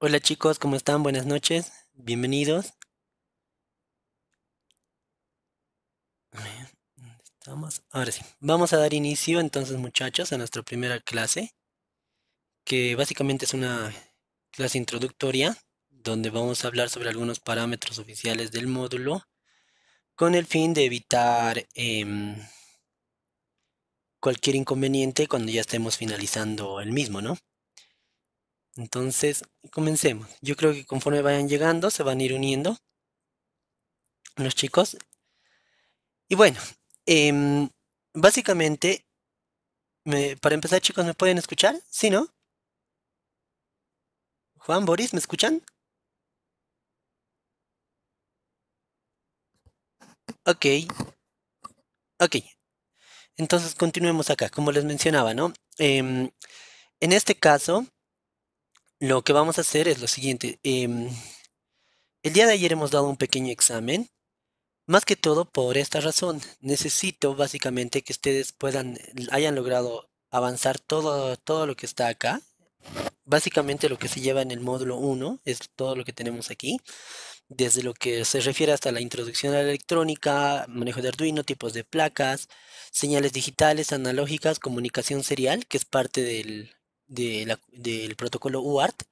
Hola chicos, ¿cómo están? Buenas noches, bienvenidos. Estamos, ahora sí, vamos a dar inicio entonces muchachos a nuestra primera clase, que básicamente es una clase introductoria donde vamos a hablar sobre algunos parámetros oficiales del módulo con el fin de evitar em, cualquier inconveniente cuando ya estemos finalizando el mismo, ¿no? Entonces, comencemos. Yo creo que conforme vayan llegando, se van a ir uniendo los chicos. Y bueno, em, básicamente, para empezar, chicos, ¿me pueden escuchar? ¿Sí, no? Juan, Boris, ¿me escuchan? Ok. Ok. Entonces continuemos acá, como les mencionaba, ¿no? Em, en este caso, lo que vamos a hacer es lo siguiente. Em, el día de ayer hemos dado un pequeño examen. Más que todo por esta razón. Necesito básicamente que ustedes puedan, hayan logrado avanzar todo, todo lo que está acá. Básicamente lo que se lleva en el módulo 1 es todo lo que tenemos aquí. Desde lo que se refiere hasta la introducción a la electrónica, manejo de Arduino, tipos de placas, señales digitales, analógicas, comunicación serial, que es parte del, del protocolo UART,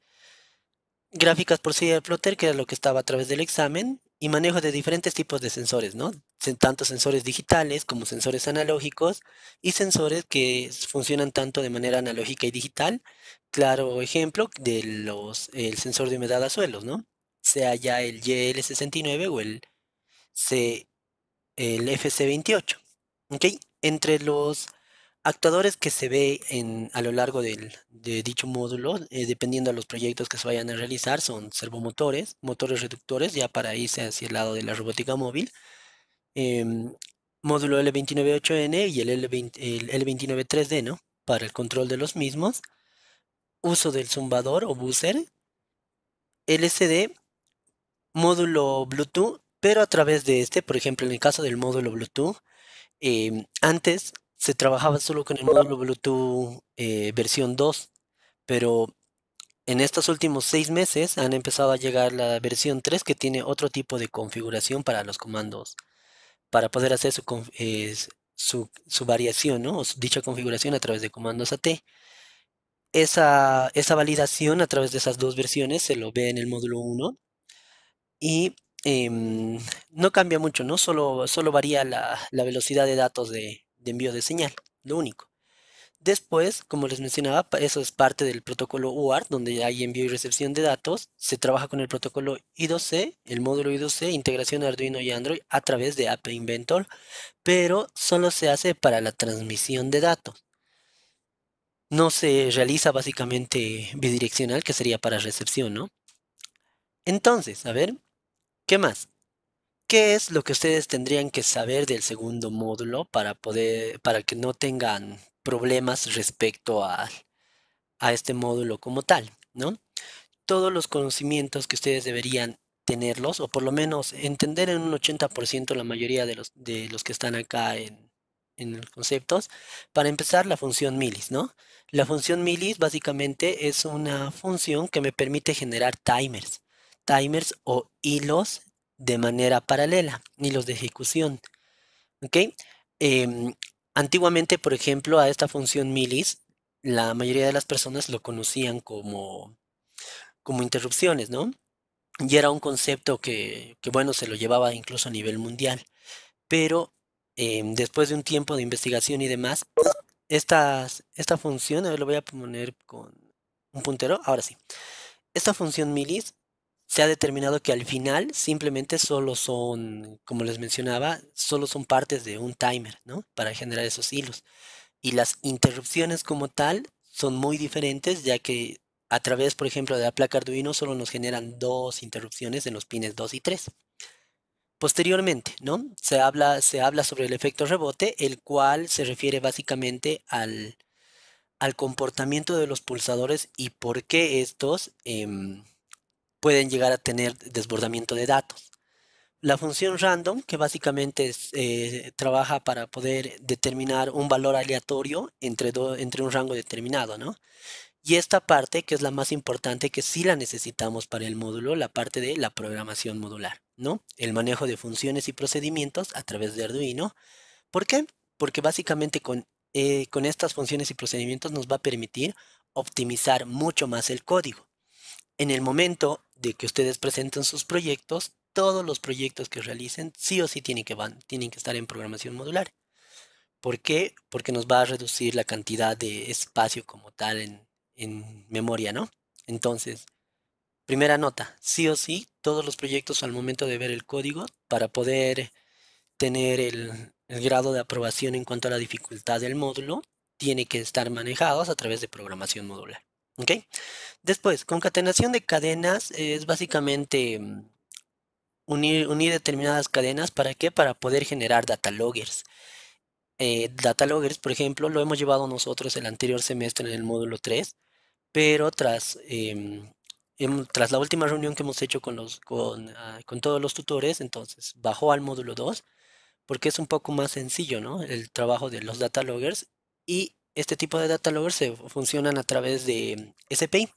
gráficas por serie plotter, que era lo que estaba a través del examen, y manejo de diferentes tipos de sensores, ¿no? Tanto sensores digitales como sensores analógicos y sensores que funcionan tanto de manera analógica y digital. Claro ejemplo de los el sensor de humedad a suelos, ¿no? Sea ya el YL69 o el, el FC28. Entre los actuadores que se ve en, a lo largo de dicho módulo, eh, dependiendo de los proyectos que se vayan a realizar, son servomotores, motores reductores, ya para irse hacia el lado de la robótica móvil, em, módulo L298N y el, l 293 d ¿no? Para el control de los mismos, uso del zumbador o buzzer, LCD, módulo Bluetooth, pero a través de este, por ejemplo, en el caso del módulo Bluetooth, em, antes se trabajaba solo con el módulo Bluetooth eh, versión 2, pero en estos últimos seis meses han empezado a llegar la versión 3 que tiene otro tipo de configuración para los comandos, para poder hacer su, eh, su, variación, o dicha configuración a través de comandos AT. Esa, esa validación a través de esas dos versiones se lo ve en el módulo 1 y em, no cambia mucho, ¿no? Solo, varía la, la velocidad de datos de, de envío de señal, lo único. Después, como les mencionaba, eso es parte del protocolo UART, donde hay envío y recepción de datos. Se trabaja con el protocolo I2C, el módulo I2C, integración Arduino y Android a través de App Inventor, pero solo se hace para la transmisión de datos. No se realiza básicamente bidireccional, que sería para recepción, ¿no? Entonces, a ver, ¿qué más? ¿Qué es lo que ustedes tendrían que saber del segundo módulo para poder, para que no tengan problemas respecto a, este módulo como tal? ¿no? Todos los conocimientos que ustedes deberían tenerlos, o por lo menos entender en un 80% la mayoría de los, de los que están acá en, los conceptos. Para empezar, la función milis, ¿no? La función milis básicamente es una función que me permite generar timers, timers o hilos de manera paralela, ni los de ejecución. ¿Okay? Em, antiguamente, por ejemplo, a esta función milis, la mayoría de las personas lo conocían como, como interrupciones, ¿no? Y era un concepto que, que, bueno, se lo llevaba incluso a nivel mundial. Pero em, después de un tiempo de investigación y demás, estas, esta función, a ver, lo voy a poner con un puntero, ahora sí. Esta función milis se ha determinado que al final simplemente solo son, como les mencionaba, solo son partes de un timer, ¿no? Para generar esos hilos. Y las interrupciones como tal son muy diferentes, ya que a través, por ejemplo, de la placa Arduino solo nos generan dos interrupciones en los pines 2 y 3. Posteriormente, ¿no? Se habla, se habla sobre el efecto rebote, el cual se refiere básicamente al, comportamiento de los pulsadores y por qué estos... Em, pueden llegar a tener desbordamiento de datos. La función random, que básicamente eh, trabaja para poder determinar un valor aleatorio entre, entre un rango determinado, ¿no? Y esta parte, que es la más importante, que sí la necesitamos para el módulo, la parte de la programación modular, ¿no? El manejo de funciones y procedimientos a través de Arduino. ¿Por qué? Porque básicamente con, eh, con estas funciones y procedimientos nos va a permitir optimizar mucho más el código. En el momento de que ustedes presenten sus proyectos, todos los proyectos que realicen sí o sí tienen que, van, tienen que estar en programación modular. ¿Por qué? Porque nos va a reducir la cantidad de espacio como tal en, memoria, ¿no? Entonces, primera nota, sí o sí, todos los proyectos al momento de ver el código para poder tener el, el grado de aprobación en cuanto a la dificultad del módulo, tiene que estar manejados a través de programación modular. ¿Ok? Después, concatenación de cadenas es básicamente mm, unir, unir determinadas cadenas. ¿Para qué? Para poder generar data loggers. Eh, data loggers, por ejemplo, lo hemos llevado nosotros el anterior semestre en el módulo 3, pero tras, em, tras la última reunión que hemos hecho con, los, con, ah, con todos los tutores, entonces bajó al módulo 2 porque es un poco más sencillo, ¿no? El trabajo de los data loggers y este tipo de data loggers se funcionan a través de SPI.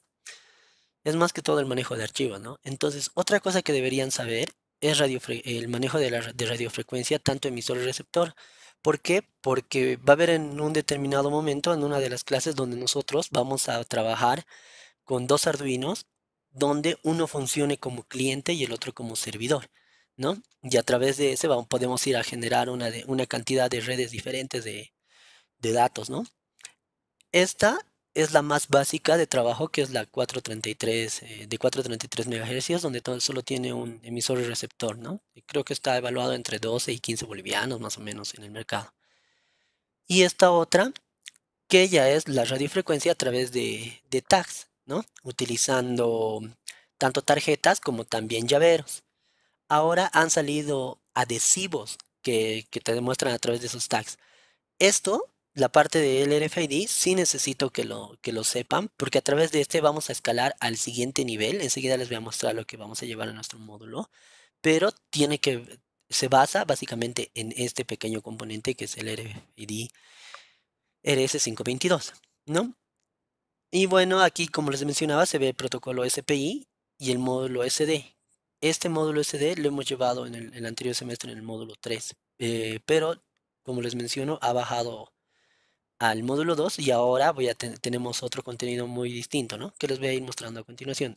Es más que todo el manejo de archivos, ¿no? Entonces, otra cosa que deberían saber es el manejo de, radiofrecuencia, tanto emisor y receptor. ¿Por qué? Porque va a haber en un determinado momento, en una de las clases, donde nosotros vamos a trabajar con dos Arduinos, donde uno funcione como cliente y el otro como servidor, ¿no? Y a través de ese podemos ir a generar una, una cantidad de redes diferentes de datos, ¿no? Esta es la más básica de trabajo, que es la 433, eh, de 433 MHz, donde todo, solo tiene un emisor y receptor, ¿no? Y creo que está evaluado entre 12 y 15 bolivianos más o menos en el mercado. Y esta otra, que ya es la radiofrecuencia a través de, tags, ¿no? Utilizando tanto tarjetas como también llaveros. Ahora han salido adhesivos que, que te demuestran a través de esos tags. Esto la parte del RFID sí necesito que lo, que lo sepan, porque a través de este vamos a escalar al siguiente nivel. Enseguida les voy a mostrar lo que vamos a llevar a nuestro módulo, pero tiene que, se basa básicamente en este pequeño componente que es el RFID RS522, ¿no? Y bueno, aquí como les mencionaba se ve el protocolo SPI y el módulo SD. Este módulo SD lo hemos llevado en el, anterior semestre en el módulo 3, eh, pero como les menciono ha bajado al módulo 2 y ahora tenemos otro contenido muy distinto, ¿no? Que les voy a ir mostrando a continuación.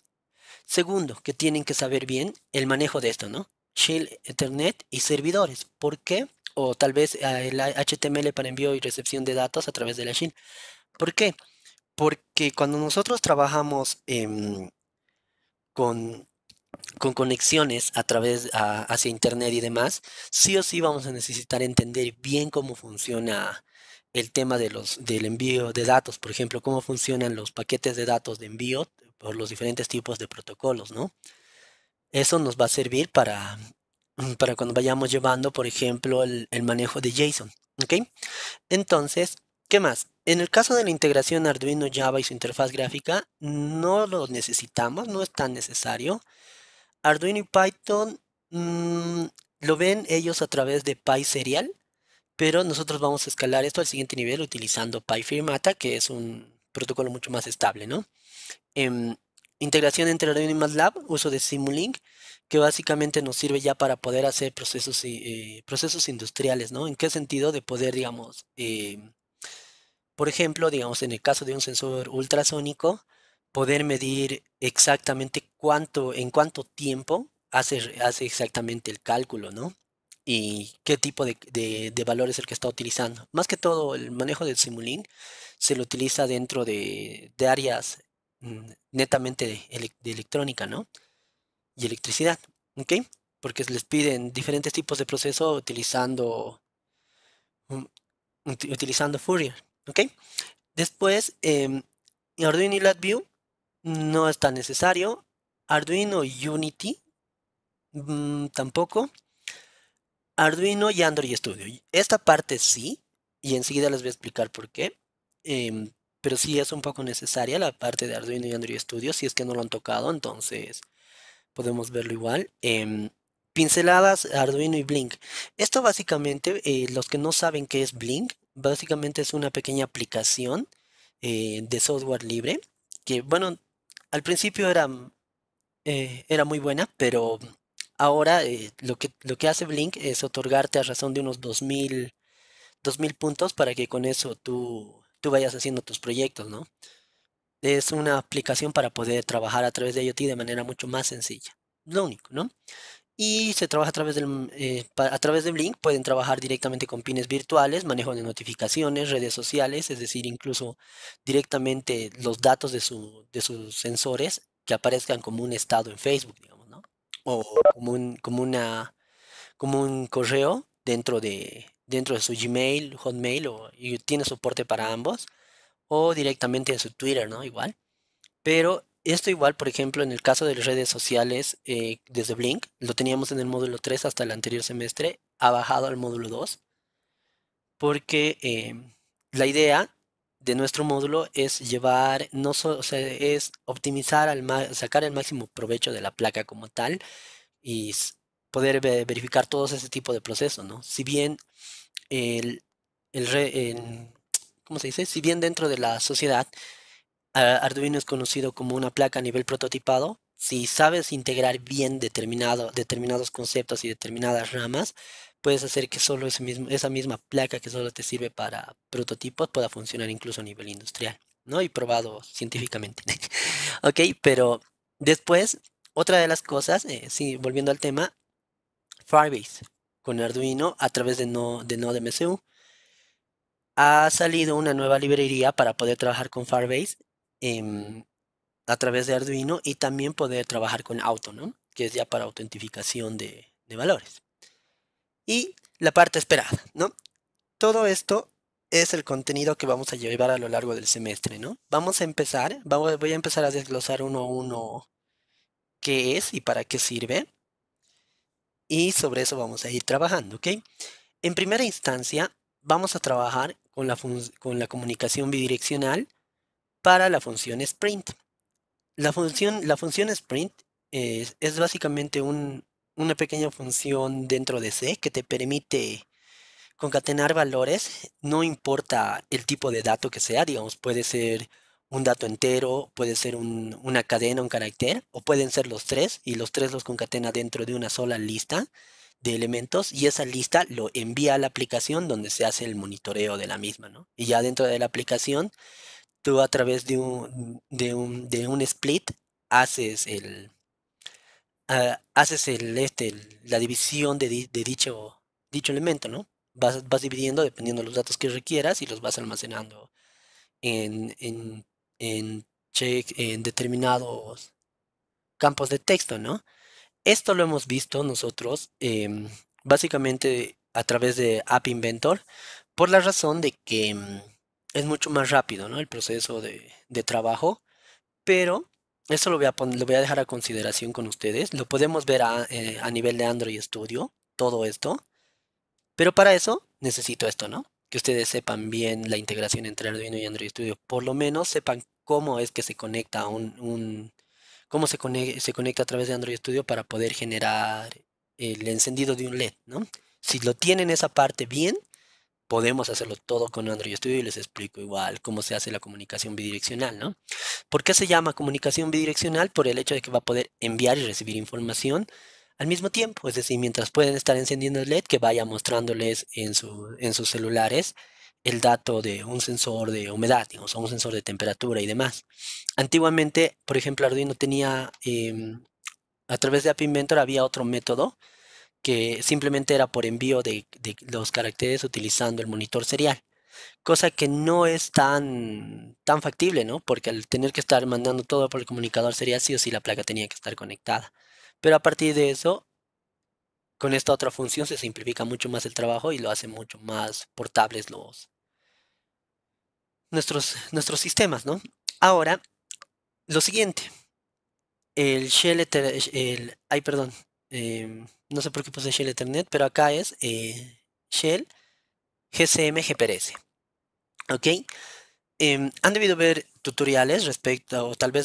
Segundo, que tienen que saber bien el manejo de esto, ¿no? Shell, internet y servidores. ¿Por qué? O tal vez ah, el HTML para envío y recepción de datos a través de la Shell. ¿Por qué? Porque cuando nosotros trabajamos con, con conexiones a través ah, hacia internet y demás, sí o sí vamos a necesitar entender bien cómo funciona el tema de los, del envío de datos, por ejemplo, cómo funcionan los paquetes de datos de envío por los diferentes tipos de protocolos, ¿no? Eso nos va a servir para, mm, para cuando vayamos llevando, por ejemplo, el, manejo de JSON, ¿ok? Entonces, ¿qué más? En el caso de la integración Arduino Java y su interfaz gráfica, no lo necesitamos, no es tan necesario. Arduino y Python mm, lo ven ellos a través de PySerial pero nosotros vamos a escalar esto al siguiente nivel utilizando PyFirmata, que es un protocolo mucho más estable, ¿no? Em, integración entre Arduino y MATLAB, uso de Simulink, que básicamente nos sirve ya para poder hacer procesos, eh, procesos industriales, ¿no? ¿En qué sentido? De poder, digamos, em, por ejemplo, digamos, en el caso de un sensor ultrasónico, poder medir exactamente cuánto, en cuánto tiempo hace, hace exactamente el cálculo, ¿no? y qué tipo de, de, valor es el que está utilizando. Más que todo, el manejo del Simulink se lo utiliza dentro de, áreas mm, netamente de, electrónica, ¿no? Y electricidad, ¿ok? Porque les piden diferentes tipos de proceso utilizando, mm, utilizando Fourier, ¿ok? Después, em, Arduino y LabVIEW no es tan necesario. Arduino y Unity mm, tampoco. Arduino y Android Studio. Esta parte sí, y enseguida les voy a explicar por qué. Em, pero sí es un poco necesaria la parte de Arduino y Android Studio, si es que no lo han tocado, entonces podemos verlo igual. Em, pinceladas, Arduino y Blink. Esto básicamente, eh, los que no saben qué es Blink, básicamente es una pequeña aplicación eh, de software libre, que bueno, al principio era, eh, era muy buena, pero ahora eh, lo, que, lo que hace Blink es otorgarte a razón de unos 2000, 2000 puntos para que con eso tú, tú vayas haciendo tus proyectos, ¿no? Es una aplicación para poder trabajar a través de IoT de manera mucho más sencilla. Lo único, ¿no? y se trabaja a través, del, eh, a través de Blink. Pueden trabajar directamente con pines virtuales, manejo de notificaciones, redes sociales, es decir, incluso directamente los datos de, de sus sensores que aparezcan como un estado en Facebook, digamos o como un, como una, como un correo dentro de, dentro de su Gmail, Hotmail, o, y tiene soporte para ambos, o directamente en su Twitter, ¿no? Igual. Pero esto igual, por ejemplo, en el caso de las redes sociales, eh, desde Blink, lo teníamos en el módulo 3 hasta el anterior semestre, ha bajado al módulo 2, porque eh, la idea de nuestro módulo es llevar, no solo, es optimizar, al sacar el máximo provecho de la placa como tal y poder verificar todos ese tipo de procesos, ¿no? Si bien el, ¿cómo se dice? Si bien dentro de la sociedad ah, Arduino es conocido como una placa a nivel prototipado, si sabes integrar bien determinado, determinados conceptos y determinadas ramas, puedes hacer que solo esa misma placa que solo te sirve para prototipos pueda funcionar incluso a nivel industrial, ¿no? Y probado científicamente. ok, pero después, otra de las cosas, eh, sí, volviendo al tema, Firebase con Arduino a través de, no, Node Ha salido una nueva librería para poder trabajar con Firebase em, a través de Arduino y también poder trabajar con Auto, ¿no? Que es ya para autentificación de valores y la parte esperada, ¿no? Todo esto es el contenido que vamos a llevar a lo largo del semestre, ¿no? Vamos a empezar, voy a empezar a desglosar uno a uno qué es y para qué sirve. Y sobre eso vamos a ir trabajando, ¿ok? En primera instancia, vamos a trabajar con la, comunicación bidireccional para la función sprint. La función, la función sprint es básicamente un, una pequeña función dentro de C que te permite concatenar valores, no importa el tipo de dato que sea, digamos, puede ser un dato entero, puede ser una cadena, un carácter, o pueden ser los tres, y los tres los concatena dentro de una sola lista de elementos, y esa lista lo envía a la aplicación donde se hace el monitoreo de la misma, ¿no? Y ya dentro de la aplicación, tú a través de un, de un, de un split haces el, haces el, este, la división de, dicho, dicho elemento, ¿no? Vas, dividiendo dependiendo de los datos que requieras y los vas almacenando en, check, en determinados campos de texto, ¿no? Esto lo hemos visto nosotros em, básicamente a través de App Inventor por la razón de que em, es mucho más rápido ¿no? el proceso de trabajo, pero eso lo voy, a voy a dejar a consideración con ustedes. Lo podemos ver eh, a, nivel de Android Studio, todo esto. Pero para eso necesito esto, ¿no? Que ustedes sepan bien la integración entre Arduino y Android Studio. Por lo menos sepan cómo es que se conecta un, cómo se conecta a través de Android Studio para poder generar el encendido de un LED, ¿no? Si lo tienen esa parte bien, podemos hacerlo todo con Android Studio y les explico igual cómo se hace la comunicación bidireccional, ¿no? ¿Por qué se llama comunicación bidireccional? Por el hecho de que va a poder enviar y recibir información al mismo tiempo, es decir, mientras pueden estar encendiendo el LED, que vaya mostrándoles en, sus celulares el dato de un sensor de humedad, digamos, o un sensor de temperatura y demás. Antiguamente, por ejemplo, Arduino tenía, em, a través de App Inventor había otro método que simplemente era por envío de, los caracteres utilizando el monitor serial cosa que no es tan, tan factible, ¿no? Porque al tener que estar mandando todo por el comunicador serial, sí o sí la placa tenía que estar conectada. Pero a partir de eso, con esta otra función se simplifica mucho más el trabajo y lo hace mucho más portables los nuestros, nuestros sistemas, ¿no? Ahora, lo siguiente. El shell, el, ay, perdón, Em, no sé por qué puse Shell Ethernet, pero acá es eh, Shell GCM GPRS. ¿Ok? Em, han debido ver tutoriales respecto, o tal vez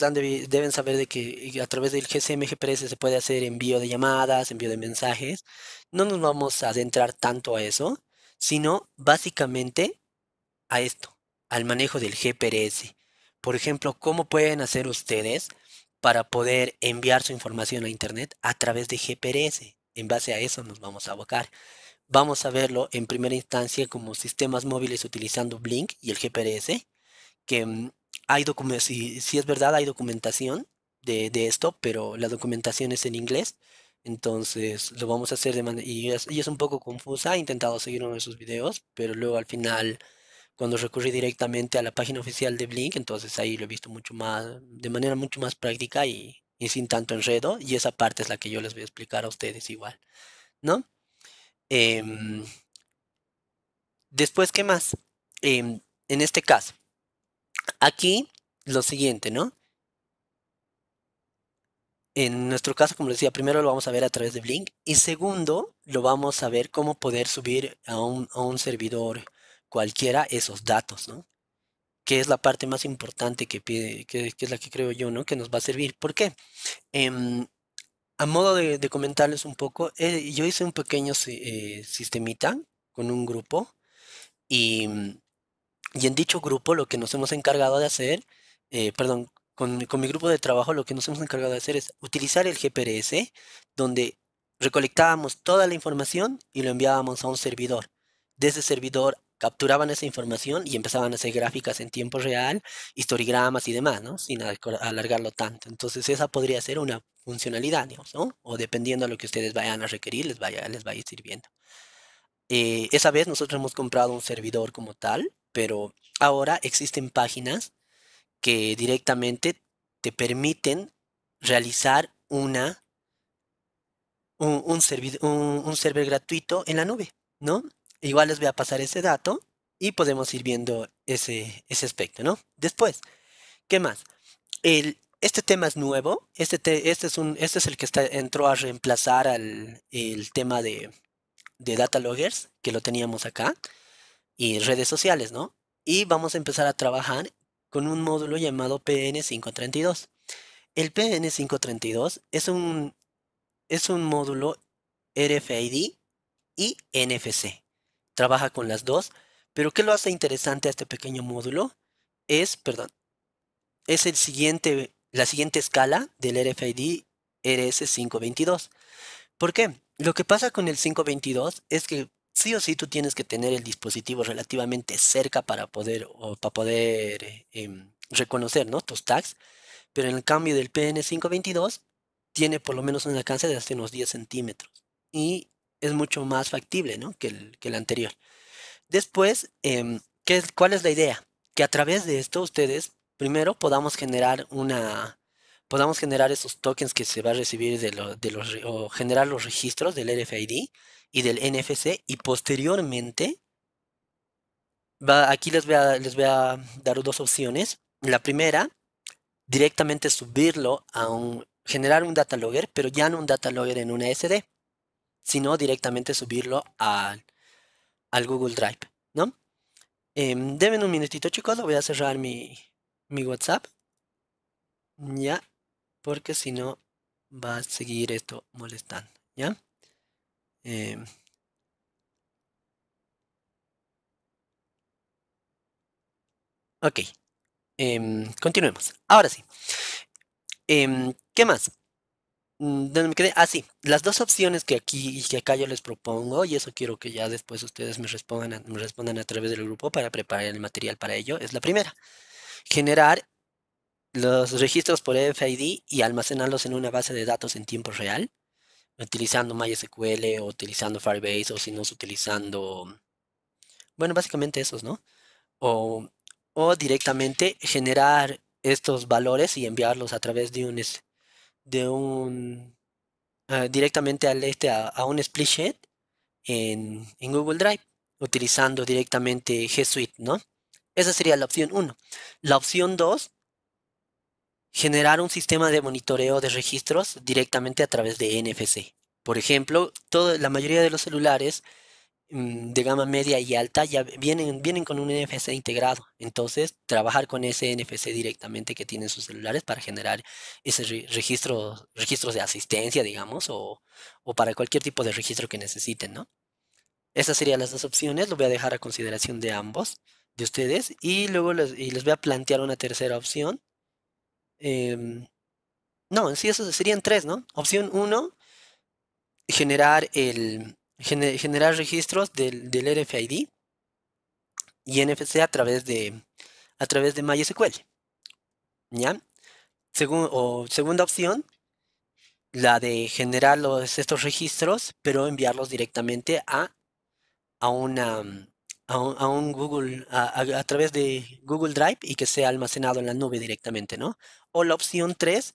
deben saber de que eh, a través del GCM GPRS se puede hacer envío de llamadas, envío de mensajes. No nos vamos a adentrar tanto a eso, sino básicamente a esto, al manejo del GPRS. Por ejemplo, ¿cómo pueden hacer ustedes para poder enviar su información a Internet a través de GPS. En base a eso nos vamos a abocar. Vamos a verlo en primera instancia como sistemas móviles utilizando Blink y el GPS. que mm, hay si, si es verdad hay documentación de, esto, pero la documentación es en inglés. Entonces lo vamos a hacer de manera... Y, y es, un poco confusa, he intentado seguir uno de sus videos, pero luego al final cuando recurrí directamente a la página oficial de Blink, entonces ahí lo he visto mucho más, de manera mucho más práctica y, sin tanto enredo, y esa parte es la que yo les voy a explicar a ustedes igual, ¿no? Em, después, ¿qué más? Em, en este caso, aquí lo siguiente, ¿no? En nuestro caso, como les decía, primero lo vamos a ver a través de Blink y segundo, lo vamos a ver cómo poder subir a un servidor cualquiera esos datos, ¿no? Que es la parte más importante que pide, que, es la que creo yo, ¿no? Que nos va a servir. ¿Por qué? Em, a modo de, comentarles un poco, eh, yo hice un pequeño eh, sistemita con un grupo mm, y, en dicho grupo lo que nos hemos encargado de hacer, eh, perdón, con, con mi grupo de trabajo lo que nos hemos encargado de hacer es utilizar el GPRS donde recolectábamos toda la información y lo enviábamos a un servidor. desde ese servidor capturaban esa información y empezaban a hacer gráficas en tiempo real, historigramas y demás, ¿no? Sin alargarlo tanto. Entonces esa podría ser una funcionalidad, ¿no? O dependiendo a lo que ustedes vayan a requerir, les vaya, les vaya sirviendo. Eh, esa vez nosotros hemos comprado un servidor como tal, pero ahora existen páginas que directamente te permiten realizar una, un, un, un server gratuito en la nube, ¿no? Igual les voy a pasar ese dato y podemos ir viendo ese, ese aspecto, ¿no? Después, ¿qué más? El, este tema es nuevo, este, este, es, un, este es el que entró a reemplazar al, el tema de, de data loggers que lo teníamos acá y redes sociales, ¿no? Y vamos a empezar a trabajar con un módulo llamado PN532. El PN532 es un, es un módulo RFID y NFC trabaja con las dos, pero ¿qué lo hace interesante a este pequeño módulo? Es, perdón, es el siguiente, la siguiente escala del RFID RS522. ¿Por qué? Lo que pasa con el 522 es que sí o sí tú tienes que tener el dispositivo relativamente cerca para poder, o para poder em, reconocer ¿no? tus tags, pero en el cambio del PN522 tiene por lo menos un alcance de hasta unos 10 centímetros. Y es mucho más factible ¿no? que, el, anterior. Después, em, ¿qué, ¿cuál es la idea? Que a través de esto ustedes, primero, podamos generar una podamos generar esos tokens que se va a recibir de, de los, o generar los registros del RFID y del NFC y posteriormente va, aquí les voy, a, les voy a dar dos opciones. La primera, directamente subirlo a un, generar un data logger, pero ya no un data logger en una SD, sino directamente subirlo al, al Google Drive, ¿no? Em, deben un minutito, chicos, voy a cerrar mi, WhatsApp. Ya, porque si no va a seguir esto molestando, ¿ya? Em. ok, em, continuemos. Ahora sí. ¿Qué más? Mm, ah, sí, las dos opciones que aquí y que acá yo les propongo, y eso quiero que ya después ustedes me respondan, a, me respondan a través del grupo para preparar el material para ello, es la primera, generar los registros por FID y almacenarlos en una base de datos en tiempo real, utilizando MySQL o utilizando Firebase o si no, utilizando, bueno, básicamente esos, ¿no? O, o directamente generar estos valores y enviarlos a través de un de un ah, directamente al este a, un split sheet en, Google Drive utilizando directamente G Suite, ¿no? Esa sería la opción 1. La opción 2, generar un sistema de monitoreo de registros directamente a través de NFC. Por ejemplo, toda la mayoría de los celulares Mm, de gama media y alta ya vienen, vienen con un NFC integrado. Entonces, trabajar con ese NFC directamente que tienen sus celulares para generar ese registro, registros de asistencia, digamos, o, para cualquier tipo de registro que necesiten, ¿no? Esas serían las dos opciones, lo voy a dejar a consideración de ambos, de ustedes, y luego les, voy a plantear una tercera opción. Em, no, en sí, eso serían tres, ¿no? Opción uno, generar el, generar registros del, RFID y NFC a través de, a través de MySQL. ¿Ya? segunda opción, la de generar estos registros, pero enviarlos directamente a, un, Google, a, través de Google Drive y que sea almacenado en la nube directamente, ¿no? O la opción 3,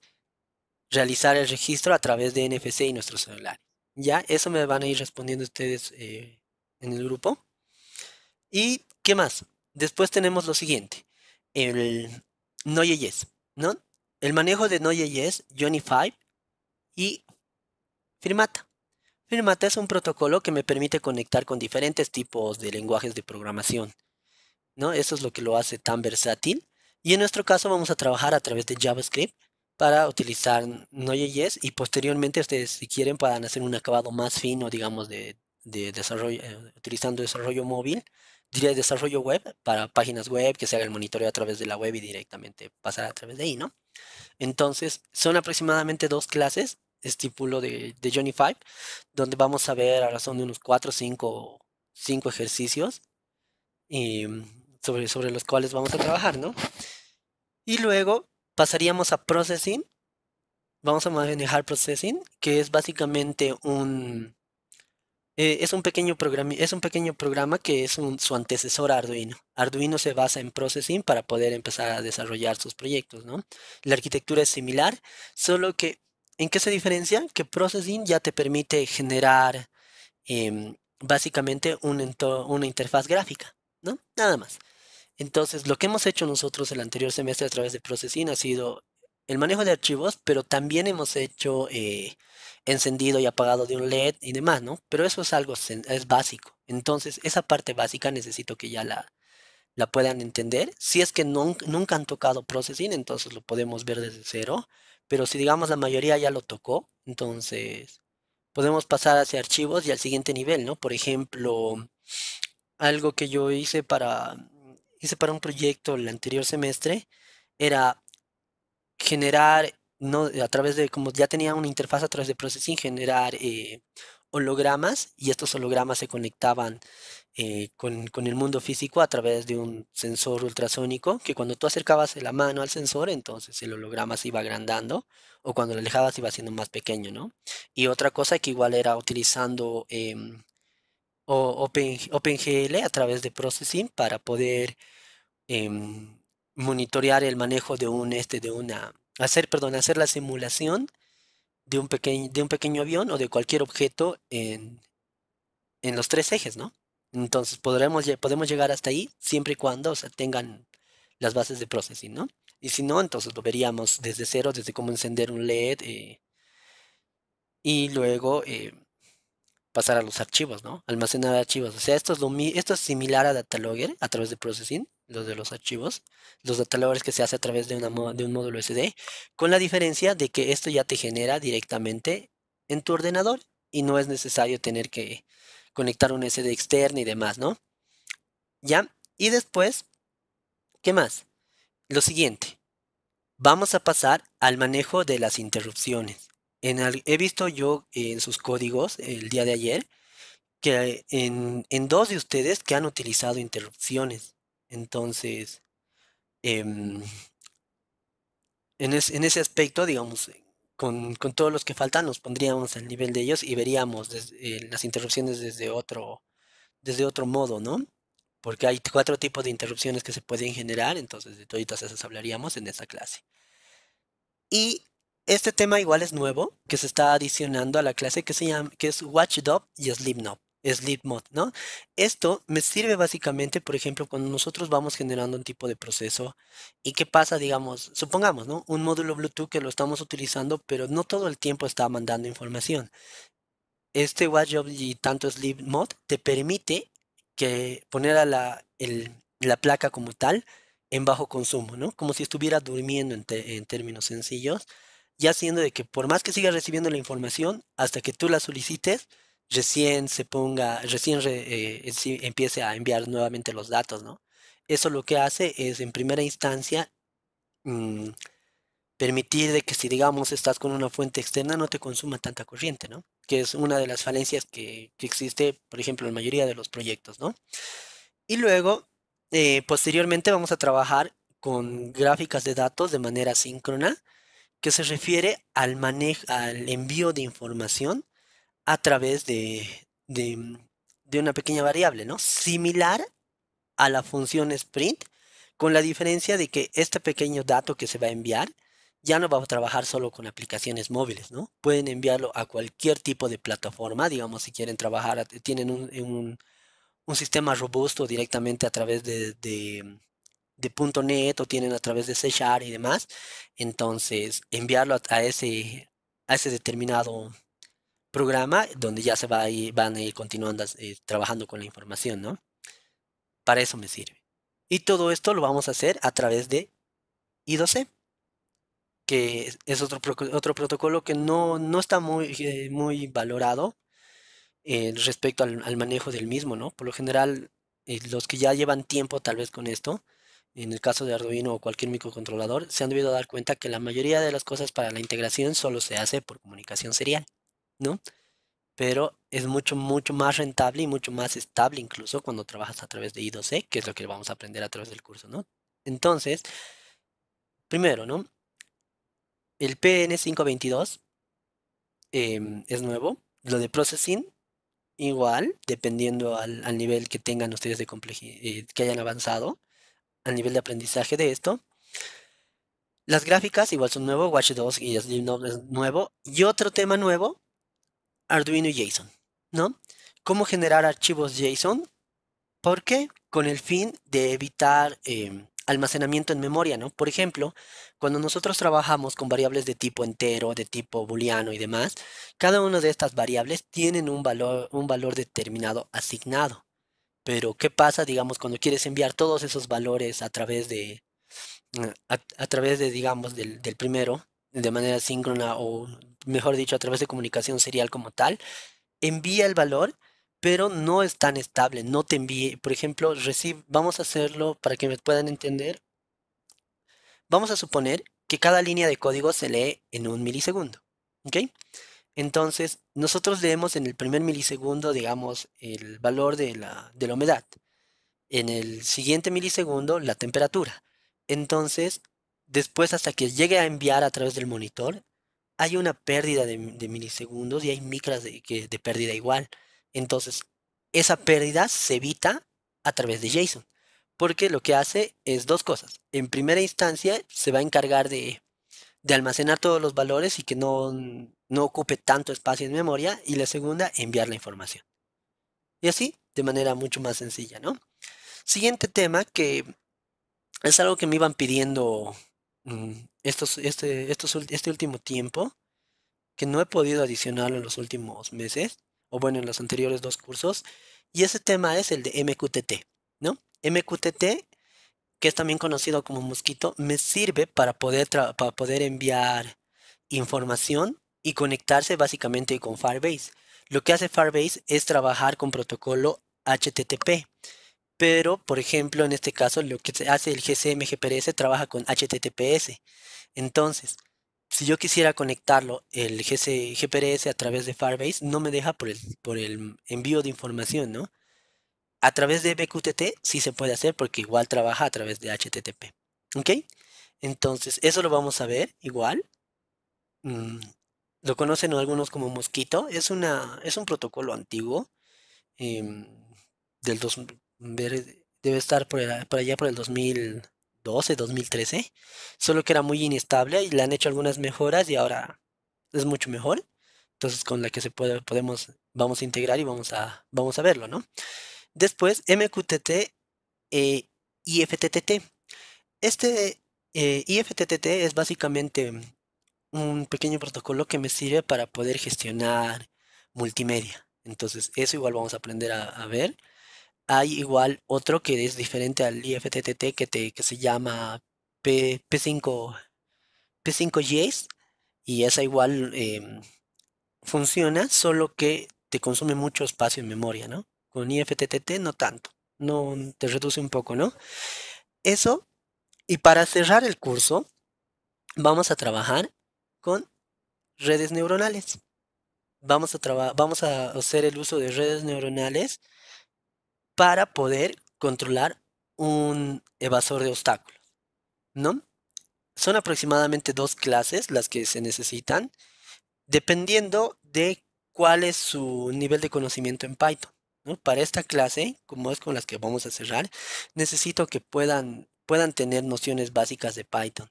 realizar el registro a través de NFC y nuestro celular. Ya, eso me van a ir respondiendo ustedes eh, en el grupo. ¿Y qué más? Después tenemos lo siguiente, el Node.js, ¿no? El manejo de Node.js, Johnny Five y Firmata. Firmata es un protocolo que me permite conectar con diferentes tipos de lenguajes de programación, ¿no? Eso es lo que lo hace tan versátil. Y en nuestro caso vamos a trabajar a través de JavaScript para utilizar Node.js y posteriormente ustedes si quieren puedan hacer un acabado más fino, digamos, de, de desarrollo, eh, utilizando desarrollo móvil, diría desarrollo web para páginas web, que se haga el monitoreo a través de la web y directamente pasar a través de ahí, ¿no? Entonces, son aproximadamente dos clases, estípulo de, de Johnny Five, donde vamos a ver a razón de unos cuatro cinco cinco ejercicios mm, sobre, sobre los cuales vamos a trabajar, ¿no? Y luego pasaríamos a processing. Vamos a manejar processing, que es básicamente un eh, es un pequeño programa, es un pequeño programa que es su antecesor a Arduino. Arduino se basa en processing para poder empezar a desarrollar sus proyectos, La arquitectura es similar, solo que ¿en qué se diferencia? Que processing ya te permite generar em, básicamente una interfaz gráfica, ¿no? Nada más. Entonces, lo que hemos hecho nosotros el anterior semestre a través de Processing ha sido el manejo de archivos, pero también hemos hecho eh, encendido y apagado de un LED y demás, ¿no? Pero eso es algo, es básico. Entonces, esa parte básica necesito que ya la, la puedan entender. Si es que nunca han tocado Processing, entonces lo podemos ver desde cero. Pero si digamos la mayoría ya lo tocó, entonces podemos pasar hacia archivos y al siguiente nivel, ¿no? Por ejemplo, algo que yo hice para hice para un proyecto el anterior semestre era generar, no, a través de, como ya tenía una interfaz a través de Processing, generar eh, hologramas y estos hologramas se conectaban eh, con, el mundo físico a través de un sensor ultrasónico que cuando tú acercabas la mano al sensor, entonces el holograma se iba agrandando o cuando lo alejabas iba siendo más pequeño, ¿no? Y otra cosa que igual era utilizando... Em, o Open, OpenGL a través de Processing para poder em, monitorear el manejo de un este de una hacer perdón hacer la simulación de un pequeño de un pequeño avión o de cualquier objeto en, en los tres ejes, ¿no? Entonces podremos, podemos llegar hasta ahí siempre y cuando o tengan las bases de processing, ¿no? Y si no, entonces lo veríamos desde cero, desde cómo encender un LED eh, y luego eh, pasar a los archivos, ¿no? Almacenar archivos. O sea, esto es, es similar a Datalogger a través de Processing, los de los archivos, los dataloggers que se hace a través de, de un módulo SD, con la diferencia de que esto ya te genera directamente en tu ordenador y no es necesario tener que conectar un SD externo y demás, ¿no? ¿Ya? Y después, ¿qué más? Lo siguiente, vamos a pasar al manejo de las interrupciones he visto yo en sus códigos el día de ayer que en, dos de ustedes que han utilizado interrupciones. Entonces, em, en, ese aspecto, digamos, con, todos los que faltan, nos pondríamos al nivel de ellos y veríamos eh, las interrupciones desde otro, desde otro modo, ¿no? Porque hay cuatro tipos de interrupciones que se pueden generar, entonces de todas esas hablaríamos en esta clase. Y este tema igual es nuevo, que se está adicionando a la clase que se llama, que es Watchdog y Sleep Mode, ¿no? Esto me sirve básicamente, por ejemplo, cuando nosotros vamos generando un tipo de proceso y qué pasa, digamos, supongamos, ¿no? Un módulo Bluetooth que lo estamos utilizando, pero no todo el tiempo está mandando información. Este WatchDob y tanto Mode te permite que poner a la, la placa como tal en bajo consumo, ¿no? Como si estuviera durmiendo en términos sencillos ya siendo de que por más que sigas recibiendo la información, hasta que tú la solicites, recién se ponga, recién eh, empiece a enviar nuevamente los datos, ¿no? Eso lo que hace es, en primera instancia, mm, permitir de que si, digamos, estás con una fuente externa, no te consuma tanta corriente, ¿no? Que es una de las falencias que, existe, por ejemplo, en la mayoría de los proyectos, ¿no? Y luego, eh, posteriormente, vamos a trabajar con gráficas de datos de manera síncrona que se refiere al, manejo, al envío de información a través de, una pequeña variable, ¿no? Similar a la función sprint, con la diferencia de que este pequeño dato que se va a enviar ya no va a trabajar solo con aplicaciones móviles, ¿no? Pueden enviarlo a cualquier tipo de plataforma, digamos, si quieren trabajar, tienen un, sistema robusto directamente a través de, de .NET o tienen a través de C y demás. Entonces, enviarlo a, ese, a ese determinado programa donde ya se va a ir, van a ir continuando eh, trabajando con la información, ¿no? Para eso me sirve. Y todo esto lo vamos a hacer a través de i 2 que es otro, otro protocolo que no, no está muy, eh, muy valorado eh, respecto al, al, manejo del mismo, ¿no? Por lo general, los que ya llevan tiempo tal vez con esto, en el caso de Arduino o cualquier microcontrolador, se han debido dar cuenta que la mayoría de las cosas para la integración solo se hace por comunicación serial, ¿no? Pero es mucho, mucho más rentable y mucho más estable incluso cuando trabajas a través de I2C, e, que es lo que vamos a aprender a través del curso, ¿no? Entonces, primero, ¿no? El PN522 em, es nuevo. Lo de processing, igual, dependiendo al, nivel que tengan ustedes de complejidad, eh, que hayan avanzado a nivel de aprendizaje de esto. Las gráficas igual son nuevo, Watch 2 y es nuevo. Y otro tema nuevo, Arduino y JSON, ¿no? Cómo generar archivos JSON, ¿Por qué? con el fin de evitar em, almacenamiento en memoria, ¿no? Por ejemplo, cuando nosotros trabajamos con variables de tipo entero, de tipo booleano y demás, cada una de estas variables tienen un valor, un valor determinado asignado. Pero, ¿qué pasa, digamos, cuando quieres enviar todos esos valores a través de, mm, a, través de, digamos, del, primero, de manera síncrona o, mejor dicho, a través de comunicación serial como tal? Envía el valor, pero no es tan estable, no te envíe. Por ejemplo, recibe, vamos a hacerlo para que me puedan entender. Vamos a suponer que cada línea de código se lee en un milisegundo. ¿Ok? Entonces, nosotros leemos en el primer milisegundo, digamos, el valor de la, de la humedad. En el siguiente milisegundo, la temperatura. Entonces, después hasta que llegue a enviar a través del monitor, hay una pérdida de, milisegundos y hay micras de, pérdida igual. Entonces, esa pérdida se evita a través de JSON, porque lo que hace es dos cosas. En primera instancia, se va a encargar de, de almacenar todos los valores y que no, no ocupe tanto espacio en memoria y la segunda, enviar la información. Y así, de manera mucho más sencilla, ¿no? Siguiente tema que es algo que me iban pidiendo mm, estos, este, este último tiempo, que no he podido adicionar en los últimos meses, o bueno, en los anteriores dos cursos, y ese tema es el de MQTT, ¿no? MQTT, que es también conocido como mosquito, me sirve para poder, para poder enviar información y conectarse básicamente con Firebase. Lo que hace Firebase es trabajar con protocolo HTTP. Pero, por ejemplo, en este caso, lo que hace el GCM GPRS trabaja con HTTPS. Entonces, si yo quisiera conectarlo el gcm GPRS a través de Firebase, no me deja por el, por el envío de información, ¿no? A través de BQTT sí se puede hacer porque igual trabaja a través de HTTP. ¿Ok? Entonces, eso lo vamos a ver igual. Mm, lo conocen algunos como mosquito. Es, una, es un protocolo antiguo. Em, del debe estar por, allá por el 2012, 2013. Solo que era muy inestable y le han hecho algunas mejoras y ahora es mucho mejor. Entonces con la que se puede, podemos, vamos a integrar y vamos a, vamos a verlo, ¿no? Después, MQTT y eh, IFTTT. Este eh, IFTTT es básicamente un pequeño protocolo que me sirve para poder gestionar multimedia. Entonces, eso igual vamos a aprender a, ver. Hay igual otro que es diferente al IFTTT que, se llama P, 5 P5JS y esa igual em, funciona, solo que te consume mucho espacio en memoria, ¿no? Con IFTTT no tanto, no te reduce un poco, ¿no? Eso, y para cerrar el curso, vamos a trabajar con redes neuronales. Vamos a, vamos a hacer el uso de redes neuronales para poder controlar un evasor de obstáculos. ¿No? Son aproximadamente dos clases las que se necesitan, dependiendo de cuál es su nivel de conocimiento en Python. Para esta clase, como es con las que vamos a cerrar, necesito que puedan, puedan tener nociones básicas de Python,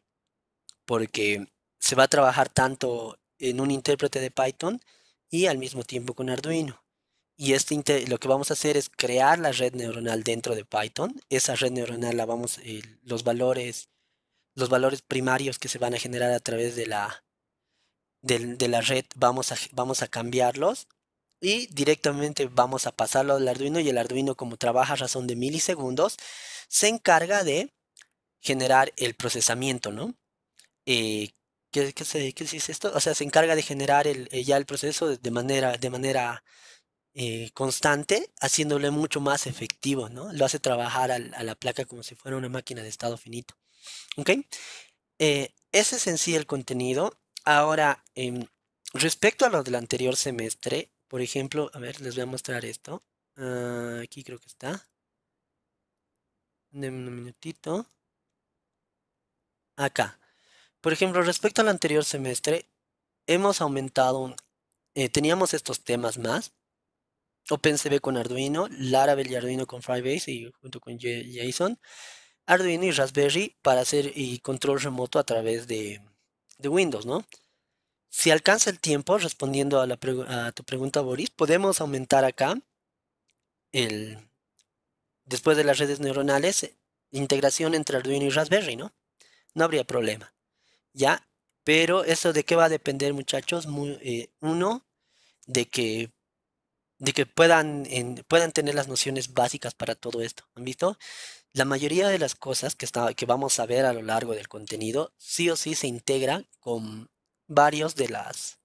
porque se va a trabajar tanto en un intérprete de Python y al mismo tiempo con Arduino. Y este lo que vamos a hacer es crear la red neuronal dentro de Python. Esa red neuronal la vamos, eh, los valores, los valores primarios que se van a generar a través de la, la red, vamos a, vamos a cambiarlos y directamente vamos a pasarlo al Arduino y el Arduino como trabaja a razón de milisegundos se encarga de generar el procesamiento, ¿no? Eh, ¿Qué que, esto? O sea, se encarga de generar eh, ya el proceso de, manera, de manera eh, constante, haciéndole mucho más efectivo, ¿no? Lo hace trabajar a la placa como si fuera una máquina de estado finito. ¿Ok? Eh, ese es en sí el contenido. Ahora, em, respecto a lo del anterior semestre, por ejemplo, a ver, les voy a mostrar esto. Ah, aquí creo que está. Denme un minutito. Acá. Por ejemplo, respecto al anterior semestre, hemos aumentado, eh, teníamos estos temas más, OpenCV con Arduino, Laravel y Arduino con Firebase y junto con JSON, Arduino y Raspberry para hacer y control remoto a través de, Windows, ¿no? Si alcanza el tiempo, respondiendo a, la a tu pregunta, Boris, podemos aumentar acá el, después de las redes neuronales, integración entre Arduino y Raspberry, ¿no? No habría problema. ¿ya? Pero eso de qué va a depender, muchachos, Muy, eh, uno, de que, de que puedan, puedan tener las nociones básicas para todo esto, ¿han visto? La mayoría de las cosas que, que vamos a ver a lo largo del contenido, sí o sí se integra con varios de las...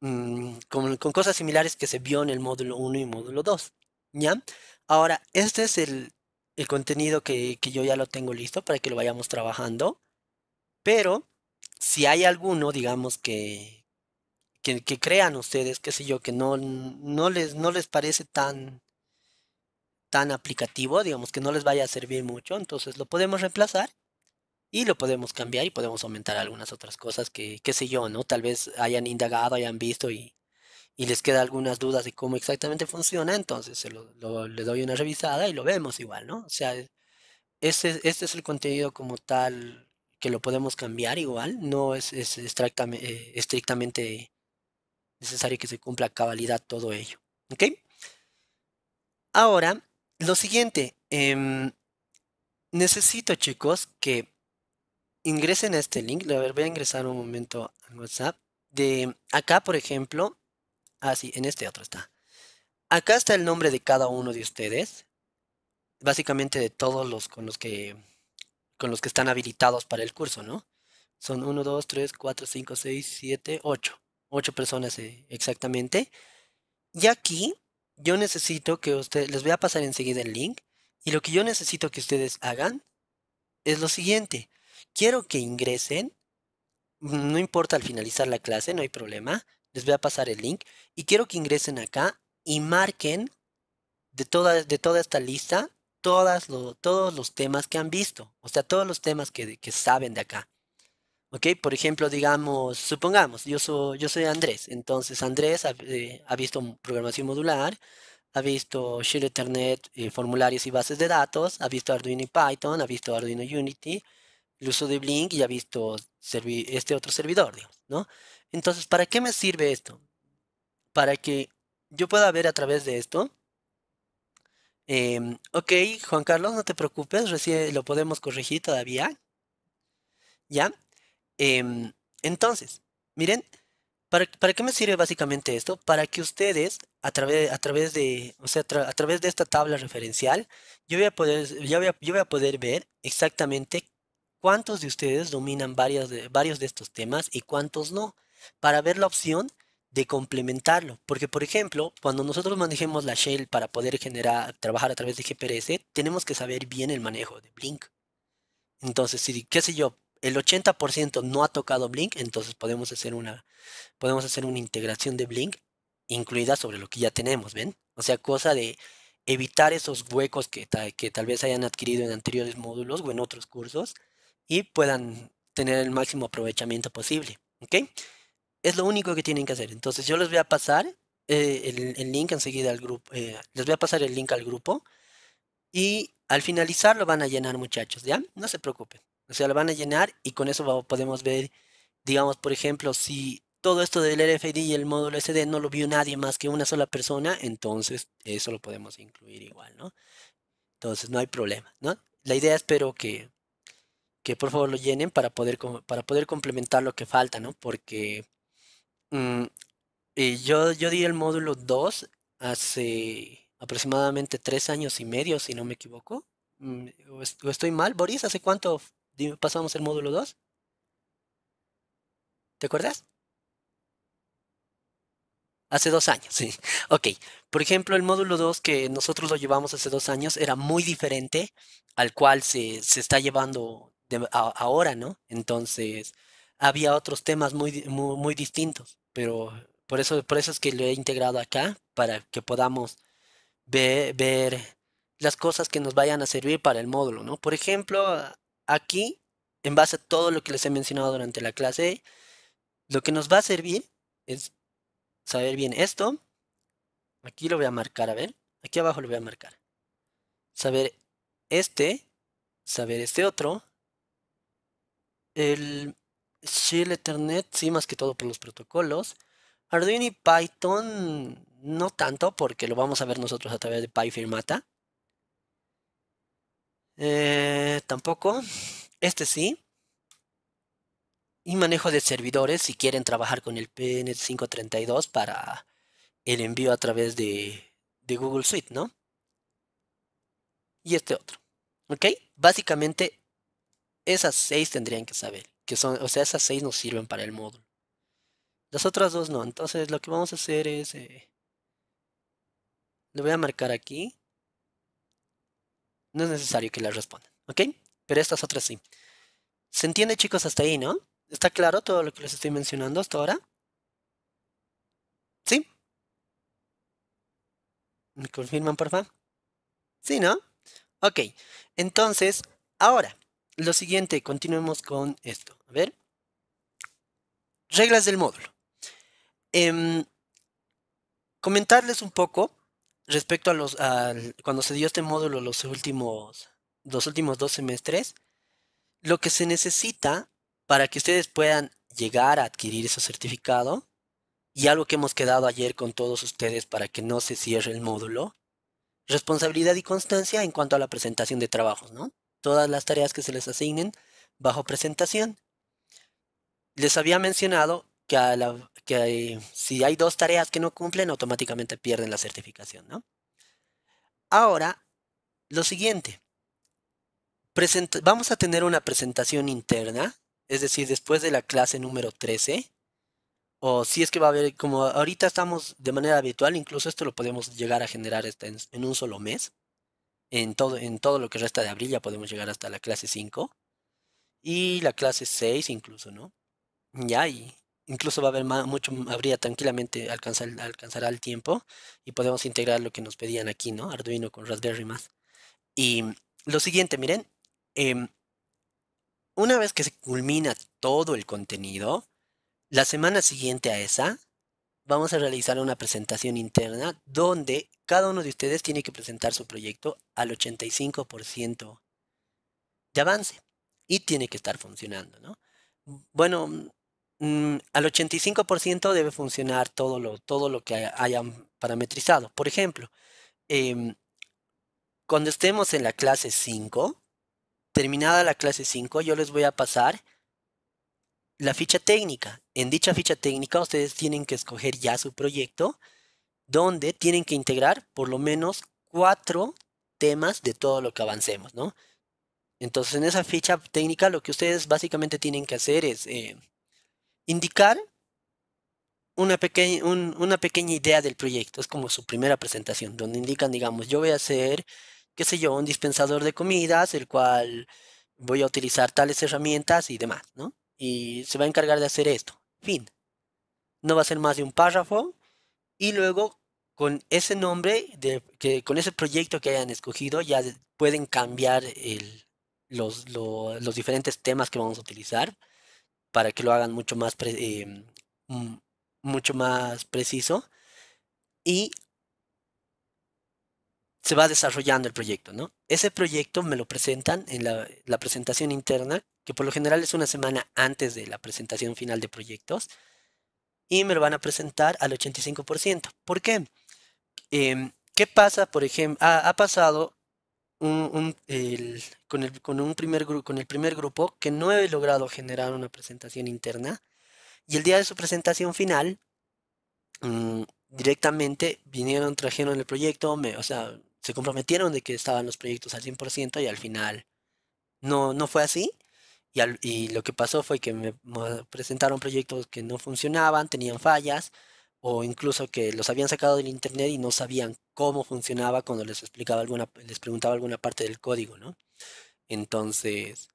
Mm, con, cosas similares que se vio en el módulo 1 y módulo 2, ¿ya? Ahora, este es el, contenido que, que, yo ya lo tengo listo para que lo vayamos trabajando. Pero si hay alguno, digamos, que, que, crean ustedes, qué sé yo, que no, no, les, no les parece tan, tan aplicativo, digamos, que no les vaya a servir mucho, entonces lo podemos reemplazar y lo podemos cambiar y podemos aumentar algunas otras cosas que, qué sé yo, ¿no? Tal vez hayan indagado, hayan visto y, y les queda algunas dudas de cómo exactamente funciona, entonces le doy una revisada y lo vemos igual, ¿no? O sea, ese, este es el contenido como tal que lo podemos cambiar igual, no es, eh, estrictamente, necesario que se cumpla cabalidad todo ello. ¿Ok? Ahora, lo siguiente, em, necesito chicos que ingresen a este link, voy a ingresar un momento a WhatsApp, de acá por ejemplo, así, ah, en este otro está. Acá está el nombre de cada uno de ustedes, básicamente de todos los con los que con los que están habilitados para el curso, ¿no? Son 1, 2, 3, 4, 5, 6, 7, 8. 8 personas eh, exactamente. Y aquí yo necesito que ustedes, les voy a pasar enseguida el link. Y lo que yo necesito que ustedes hagan es lo siguiente. Quiero que ingresen. No importa al finalizar la clase, no hay problema. Les voy a pasar el link. Y quiero que ingresen acá y marquen de toda, de toda esta lista todos los temas que han visto, o sea, todos los temas que, saben de acá. ¿Ok? Por ejemplo, digamos, supongamos, yo soy, yo soy Andrés, entonces Andrés ha, eh, visto programación modular, ha visto Shell Ethernet, eh, formularios y bases de datos, ha visto Arduino y Python, ha visto Arduino Unity, el uso de Blink y ha visto este otro servidor, ¿no? Entonces, ¿para qué me sirve esto? Para que yo pueda ver a través de esto Em, ok, Juan Carlos, no te preocupes, lo podemos corregir todavía. ¿Ya? Em, entonces, miren, ¿para, qué me sirve básicamente esto? Para que ustedes, a través, de, sea, a través de esta tabla referencial, yo voy a poder, voy poder ver exactamente cuántos de ustedes dominan varios varios de estos temas y cuántos no, para ver la opción de complementarlo. Porque, por ejemplo, cuando nosotros manejemos la shell para poder generar, trabajar a través de GPRS, tenemos que saber bien el manejo de Blink. Entonces, si, qué sé yo, el 80% no ha tocado Blink, entonces podemos hacer una, podemos hacer una integración de Blink incluida sobre lo que ya tenemos, ¿ven? O sea, cosa de evitar esos huecos que, que tal vez hayan adquirido en anteriores módulos o en otros cursos y puedan tener el máximo aprovechamiento posible, ¿ok? Es lo único que tienen que hacer. Entonces yo les voy a pasar eh, el, link enseguida al grupo. Eh, les voy a pasar el link al grupo. Y al finalizar lo van a llenar, muchachos, ¿ya? No se preocupen. O sea, lo van a llenar y con eso podemos ver, digamos, por ejemplo, si todo esto del RFID y el módulo SD no lo vio nadie más que una sola persona, entonces eso lo podemos incluir igual, ¿no? Entonces no hay problema, ¿no? La idea espero que, que por favor lo llenen para poder, para poder complementar lo que falta, ¿no? Porque Mm, yo, yo di el módulo 2 hace aproximadamente tres años y medio, si no me equivoco. Mm, ¿O estoy mal, Boris? ¿Hace cuánto pasamos el módulo 2? ¿Te acuerdas? Hace dos años, sí. Ok. Por ejemplo, el módulo 2 que nosotros lo llevamos hace dos años era muy diferente al cual se, se está llevando ahora, ¿no? Entonces, había otros temas muy, muy distintos pero por eso, por es que lo he integrado acá, para que podamos ver, ver las cosas que nos vayan a servir para el módulo, ¿no? Por ejemplo, aquí, en base a todo lo que les he mencionado durante la clase, lo que nos va a servir es saber bien esto. Aquí lo voy a marcar, a ver. Aquí abajo lo voy a marcar. Saber este, saber este otro. El, Shell Ethernet, sí, más que todo por los protocolos. Arduino y Python, no tanto, porque lo vamos a ver nosotros a través de PyFirmata. Eh, tampoco. Este sí. Y manejo de servidores, si quieren trabajar con el PN532 para el envío a través de, de Google Suite, ¿no? Y este otro. ¿Ok? Básicamente, esas seis tendrían que saber. Que son, o sea, esas seis nos sirven para el módulo. Las otras dos no. Entonces lo que vamos a hacer es... Eh, lo voy a marcar aquí. No es necesario que las respondan, ¿ok? Pero estas otras sí. ¿Se entiende chicos hasta ahí, no? ¿Está claro todo lo que les estoy mencionando hasta ahora? ¿Sí? ¿Me confirman, por favor? ¿Sí, no? Ok, entonces, ahora, lo siguiente, continuemos con esto. A ver. Reglas del módulo. Em, comentarles un poco respecto a los. cuando se dio este módulo los últimos. Los últimos dos semestres. Lo que se necesita para que ustedes puedan llegar a adquirir ese certificado. Y algo que hemos quedado ayer con todos ustedes para que no se cierre el módulo. Responsabilidad y constancia en cuanto a la presentación de trabajos, ¿no? Todas las tareas que se les asignen bajo presentación les había mencionado que, si hay dos tareas que no cumplen, automáticamente pierden la certificación, ¿no? Ahora, lo siguiente. vamos a tener una presentación interna, es decir, después de la clase número 13. O si es que va a haber, como ahorita estamos de manera habitual, incluso esto lo podemos llegar a generar en, un solo mes. En todo, en todo lo que resta de abril ya podemos llegar hasta la clase 5 y la clase 6 incluso, ¿no? ya y incluso va a haber mucho, habría tranquilamente alcanzar, alcanzará el tiempo y podemos integrar lo que nos pedían aquí, ¿no? Arduino con Raspberry más. Y lo siguiente, miren, em, una vez que se culmina todo el contenido, la semana siguiente a esa, vamos a realizar una presentación interna donde cada uno de ustedes tiene que presentar su proyecto al 85% de avance y tiene que estar funcionando, ¿no? Bueno, Mm, al 85% debe funcionar todo lo, todo lo que hayan parametrizado. Por ejemplo, em, cuando estemos en la clase 5, terminada la clase 5, yo les voy a pasar la ficha técnica. En dicha ficha técnica ustedes tienen que escoger ya su proyecto, donde tienen que integrar por lo menos cuatro temas de todo lo que avancemos, ¿no? Entonces en esa ficha técnica lo que ustedes básicamente tienen que hacer es eh, indicar una, una pequeña idea del proyecto. Es como su primera presentación, donde indican, digamos, yo voy a hacer, qué sé yo, un dispensador de comidas, el cual voy a utilizar tales herramientas y demás, ¿no? Y se va a encargar de hacer esto. Fin. No va a ser más de un párrafo. Y luego, con ese nombre, de, que, con ese proyecto que hayan escogido, ya pueden cambiar los diferentes temas que vamos a utilizar para que lo hagan mucho más, eh, mm, mucho más preciso. Y se va desarrollando el proyecto, ¿no? Ese proyecto me lo presentan en la, presentación interna, que por lo general es una semana antes de la presentación final de proyectos, y me lo van a presentar al 85%. ¿Por qué? Em, ¿Qué pasa, por ejemplo? ha pasado con, el, con, un primer, con el primer grupo que no he logrado generar una presentación interna. Y el día de su presentación final, mm, directamente vinieron, trajeron el proyecto, o sea, se comprometieron de que estaban los proyectos al 100% y al final no, no fue así. Y, y, lo que pasó fue que me presentaron proyectos que no funcionaban, tenían fallas, o incluso que los habían sacado del internet y no sabían cómo funcionaba cuando les explicaba alguna, les preguntaba alguna parte del código, ¿no? Entonces,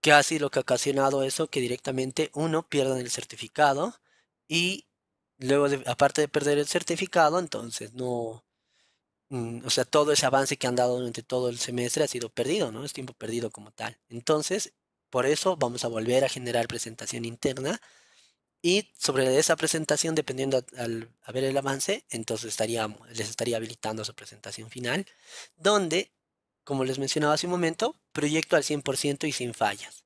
¿qué ha sido lo que ha ocasionado eso? Que directamente uno pierde el certificado y luego, aparte de perder el certificado, entonces no, mm, o sea, todo ese avance que han dado durante todo el semestre ha sido perdido, ¿no? Es tiempo perdido como tal. Entonces, por eso vamos a volver a generar presentación interna y sobre esa presentación, dependiendo al, ver el avance, entonces estaríamos les estaría habilitando su presentación final, donde, como les mencionaba hace un momento, proyecto al 100% y sin fallas.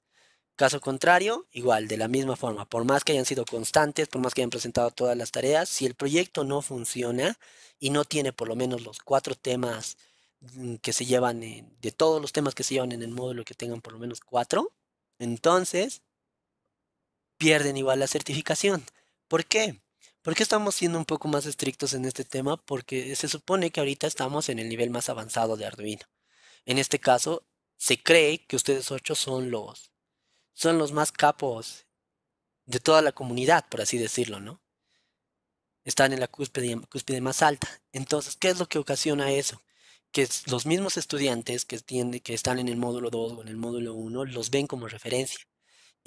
Caso contrario, igual, de la misma forma, por más que hayan sido constantes, por más que hayan presentado todas las tareas, si el proyecto no funciona y no tiene por lo menos los cuatro temas mm, que se llevan, de todos los temas que se llevan en el módulo, que tengan por lo menos cuatro, entonces pierden igual la certificación. ¿Por qué? Porque estamos siendo un poco más estrictos en este tema? Porque se supone que ahorita estamos en el nivel más avanzado de Arduino. En este caso, se cree que ustedes ocho son los, son los más capos de toda la comunidad, por así decirlo, ¿no? Están en la cúspide, cúspide más alta. Entonces, ¿qué es lo que ocasiona eso? Que los mismos estudiantes que, que están en el módulo 2 o en el módulo 1 los ven como referencia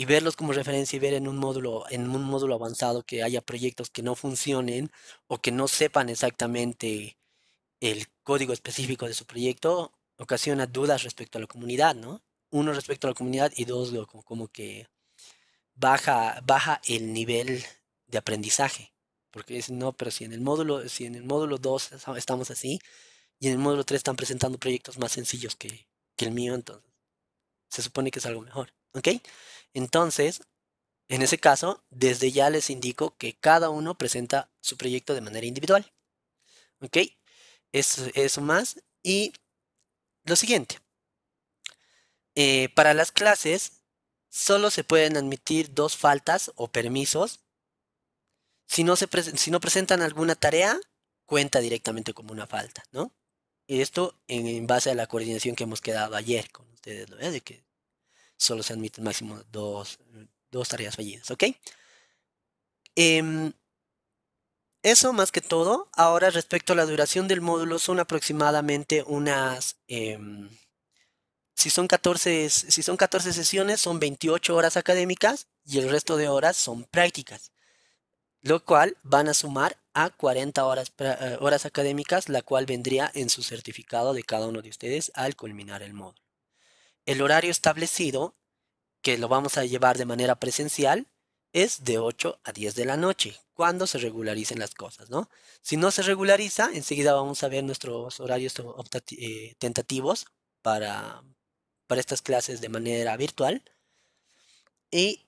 y verlos como referencia y ver en un módulo, en un módulo avanzado que haya proyectos que no funcionen o que no sepan exactamente el código específico de su proyecto, ocasiona dudas respecto a la comunidad, ¿no? Uno respecto a la comunidad y dos como, que baja, baja el nivel de aprendizaje. Porque dicen, no, pero si en el módulo, si en el módulo 2 estamos así, y en el módulo 3 están presentando proyectos más sencillos que, que el mío, entonces se supone que es algo mejor. ¿Ok? Entonces, en ese caso, desde ya les indico que cada uno presenta su proyecto de manera individual. ¿Ok? Eso, más. Y lo siguiente. Eh, para las clases, solo se pueden admitir dos faltas o permisos. Si no, se presentan alguna tarea, cuenta directamente como una falta, ¿no? Y esto en, base a la coordinación que hemos quedado ayer con ustedes, ¿no? solo se admiten máximo dos, tareas fallidas, ¿ok? Em, eso más que todo. Ahora respecto a la duración del módulo son aproximadamente unas... Em, si son, 14, si son 14 sesiones, son 28 horas académicas y el resto de horas son prácticas, lo cual van a sumar a 40 horas, eh, horas académicas, la cual vendría en su certificado de cada uno de ustedes al culminar el módulo. El horario establecido, que lo vamos a llevar de manera presencial, es de 8 a 10 de la noche, cuando se regularicen las cosas, ¿no? Si no se regulariza, enseguida vamos a ver nuestros horarios eh, tentativos para, para estas clases de manera virtual. Y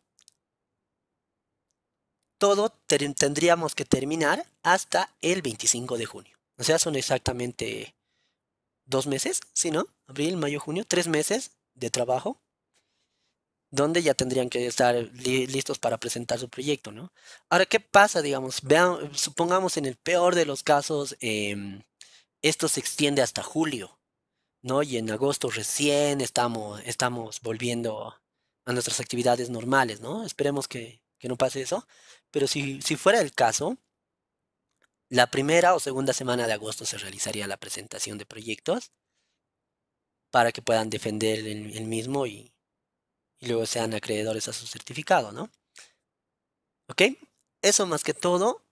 todo tendríamos que terminar hasta el 25 de junio. O sea, son exactamente dos meses, ¿sí, no? Abril, mayo, junio, tres meses de trabajo, donde ya tendrían que estar listos para presentar su proyecto, ¿no? Ahora, ¿qué pasa, digamos? supongamos en el peor de los casos, em, esto se extiende hasta julio, ¿no? Y en agosto recién estamos, estamos volviendo a nuestras actividades normales, ¿no? Esperemos que, no pase eso, pero si, si fuera el caso, la primera o segunda semana de agosto se realizaría la presentación de proyectos para que puedan defender el, mismo y, y, luego sean acreedores a su certificado, ¿no? ¿Ok? Eso más que todo.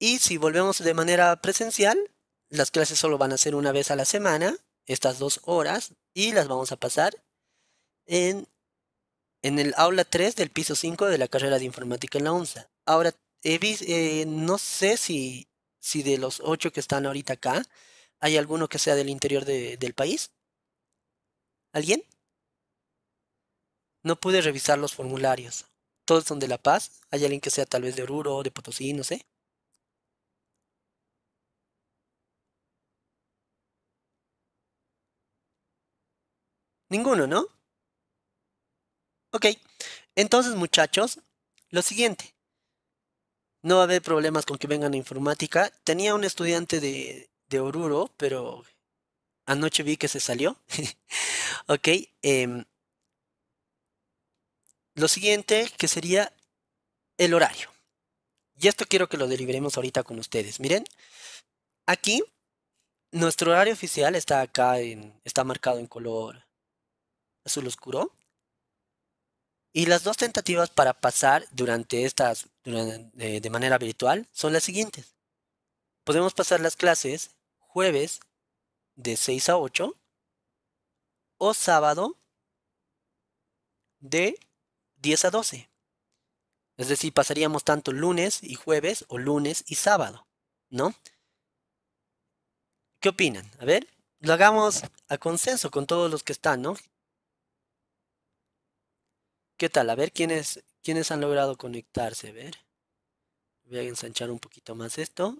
Y si volvemos de manera presencial, las clases solo van a ser una vez a la semana, estas dos horas, y las vamos a pasar en, en el aula 3 del piso 5 de la carrera de informática en la UNSA. Ahora, eh, no sé si, si de los 8 que están ahorita acá, ¿Hay alguno que sea del interior del país? ¿Alguien? No pude revisar los formularios. Todos son de La Paz. Hay alguien que sea tal vez de Oruro, de Potosí, no sé. Ninguno, ¿no? Ok. Entonces, muchachos, lo siguiente. No va a haber problemas con que vengan a informática. Tenía un estudiante de, de Oruro, pero anoche vi que se salió. ok. Em, lo siguiente que sería el horario. Y esto quiero que lo deliberemos ahorita con ustedes. Miren, aquí nuestro horario oficial está acá, en, está marcado en color azul oscuro. Y las dos tentativas para pasar durante estas, eh, de manera virtual son las siguientes. Podemos pasar las clases jueves de 6 a 8 o sábado de 10 a 12. Es decir, pasaríamos tanto lunes y jueves o lunes y sábado, ¿no? ¿Qué opinan? A ver, lo hagamos a consenso con todos los que están, ¿no? ¿Qué tal? A ver quiénes, quiénes han logrado conectarse, a ver. Voy a ensanchar un poquito más esto.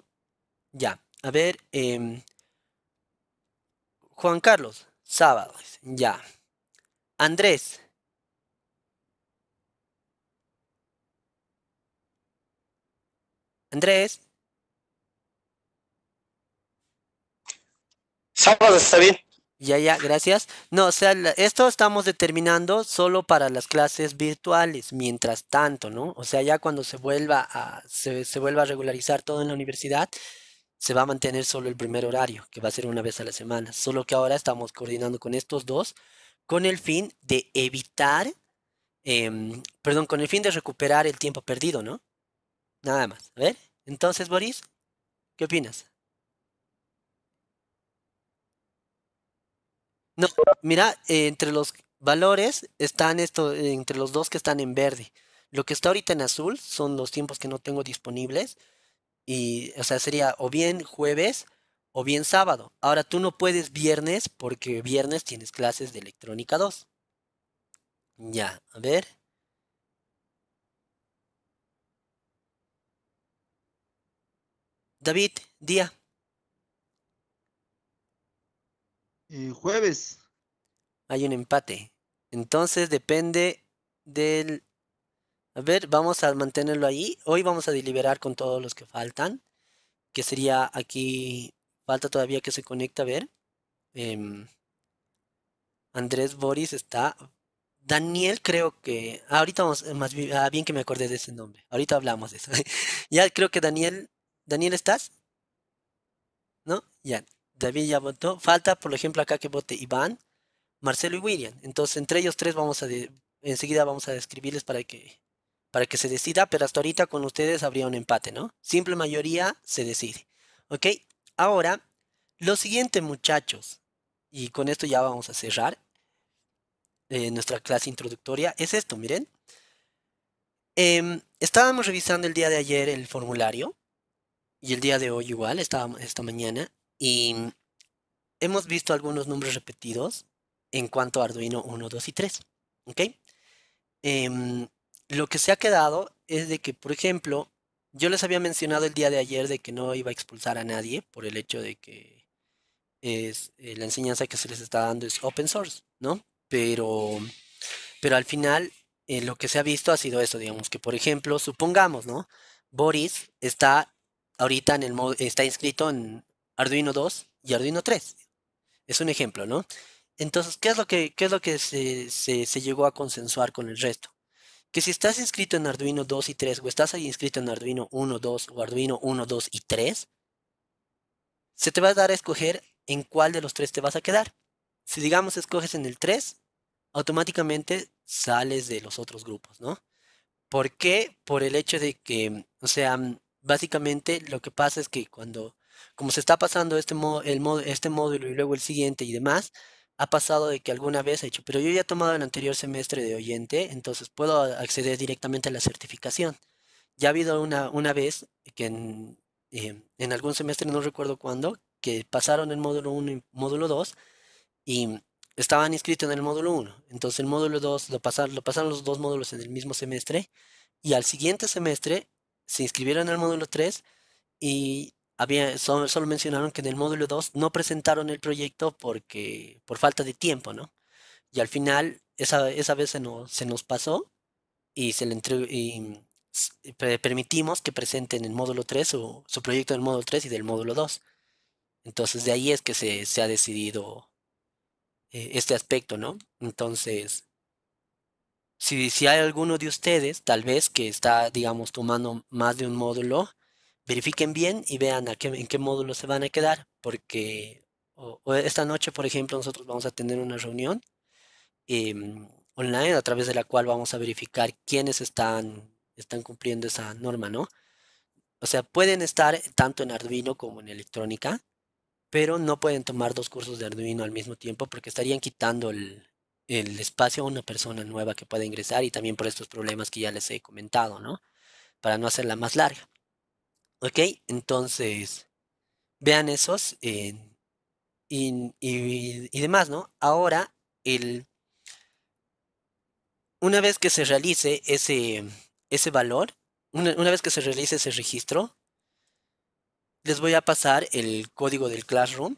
Ya. A ver, em, Juan Carlos, sábado, ya. Andrés. Andrés. Sábado está bien. Ya, ya, gracias. No, o sea, esto estamos determinando solo para las clases virtuales, mientras tanto, ¿no? O sea, ya cuando se vuelva a, se, se vuelva a regularizar todo en la universidad, se va a mantener solo el primer horario, que va a ser una vez a la semana. Solo que ahora estamos coordinando con estos dos con el fin de evitar, em, perdón, con el fin de recuperar el tiempo perdido, ¿no? Nada más. A ver, entonces, Boris, ¿qué opinas? No, mira, entre los valores están estos, entre los dos que están en verde. Lo que está ahorita en azul son los tiempos que no tengo disponibles. Y, o sea, sería o bien jueves o bien sábado. Ahora tú no puedes viernes porque viernes tienes clases de electrónica 2. Ya, a ver. David, día. Eh, jueves. Hay un empate. Entonces depende del a ver, vamos a mantenerlo ahí. Hoy vamos a deliberar con todos los que faltan. Que sería aquí. Falta todavía que se conecte. A ver. Em, Andrés Boris está. Daniel creo que. Ah, ahorita vamos. Eh, más bien, ah, bien que me acordé de ese nombre. Ahorita hablamos de eso. ya creo que Daniel. Daniel, ¿estás? ¿No? Ya. David ya votó. Falta, por ejemplo, acá que vote Iván, Marcelo y William. Entonces, entre ellos tres vamos a. enseguida vamos a describirles para que para que se decida, pero hasta ahorita con ustedes habría un empate, ¿no? Simple mayoría se decide. ¿Ok? Ahora, lo siguiente muchachos, y con esto ya vamos a cerrar eh, nuestra clase introductoria, es esto, miren. Em, estábamos revisando el día de ayer el formulario, y el día de hoy igual, esta, esta mañana, y hemos visto algunos nombres repetidos en cuanto a Arduino 1, 2 y 3. ¿Ok? Em, lo que se ha quedado es de que, por ejemplo, yo les había mencionado el día de ayer de que no iba a expulsar a nadie por el hecho de que eh, la enseñanza que se les está dando es open source, ¿no? Pero, pero al final eh, lo que se ha visto ha sido eso, digamos, que por ejemplo, supongamos, ¿no? Boris está ahorita en el modo, está inscrito en Arduino 2 y Arduino 3. Es un ejemplo, ¿no? Entonces, ¿qué es lo que, es lo que se, se llegó a consensuar con el resto? que si estás inscrito en Arduino 2 y 3 o estás ahí inscrito en Arduino 1, 2 o Arduino 1, 2 y 3, se te va a dar a escoger en cuál de los tres te vas a quedar. Si digamos escoges en el 3, automáticamente sales de los otros grupos, ¿no? ¿Por qué? Por el hecho de que, o sea, básicamente lo que pasa es que cuando, como se está pasando este, este módulo y luego el siguiente y demás, ha pasado de que alguna vez ha hecho, pero yo ya he tomado el anterior semestre de oyente, entonces puedo acceder directamente a la certificación. Ya ha habido una, una vez que en, eh, algún semestre, no recuerdo cuándo, que pasaron el módulo 1 y módulo 2 y estaban inscritos en el módulo 1. Entonces el módulo 2 lo pasaron, lo pasaron los dos módulos en el mismo semestre y al siguiente semestre se inscribieron en el módulo 3 y había, solo, mencionaron que en el módulo 2 no presentaron el proyecto porque, por falta de tiempo, ¿no? Y al final, esa, esa vez se nos, pasó y se le y permitimos que presenten en módulo 3 su, proyecto del módulo 3 y del módulo 2. Entonces, de ahí es que se, ha decidido eh, este aspecto, ¿no? Entonces, si, si hay alguno de ustedes, tal vez que está, digamos, tomando más de un módulo, verifiquen bien y vean a en qué módulo se van a quedar, porque esta noche, por ejemplo, nosotros vamos a tener una reunión em, online a través de la cual vamos a verificar quiénes están, están cumpliendo esa norma, ¿no? O sea, pueden estar tanto en Arduino como en electrónica, pero no pueden tomar dos cursos de Arduino al mismo tiempo porque estarían quitando el, el espacio a una persona nueva que pueda ingresar y también por estos problemas que ya les he comentado, ¿no? Para no hacerla más larga. ¿Ok? Entonces, vean esos eh, y, demás, ¿no? Ahora, el, una vez que se realice ese, ese valor, una, vez que se realice ese registro, les voy a pasar el código del Classroom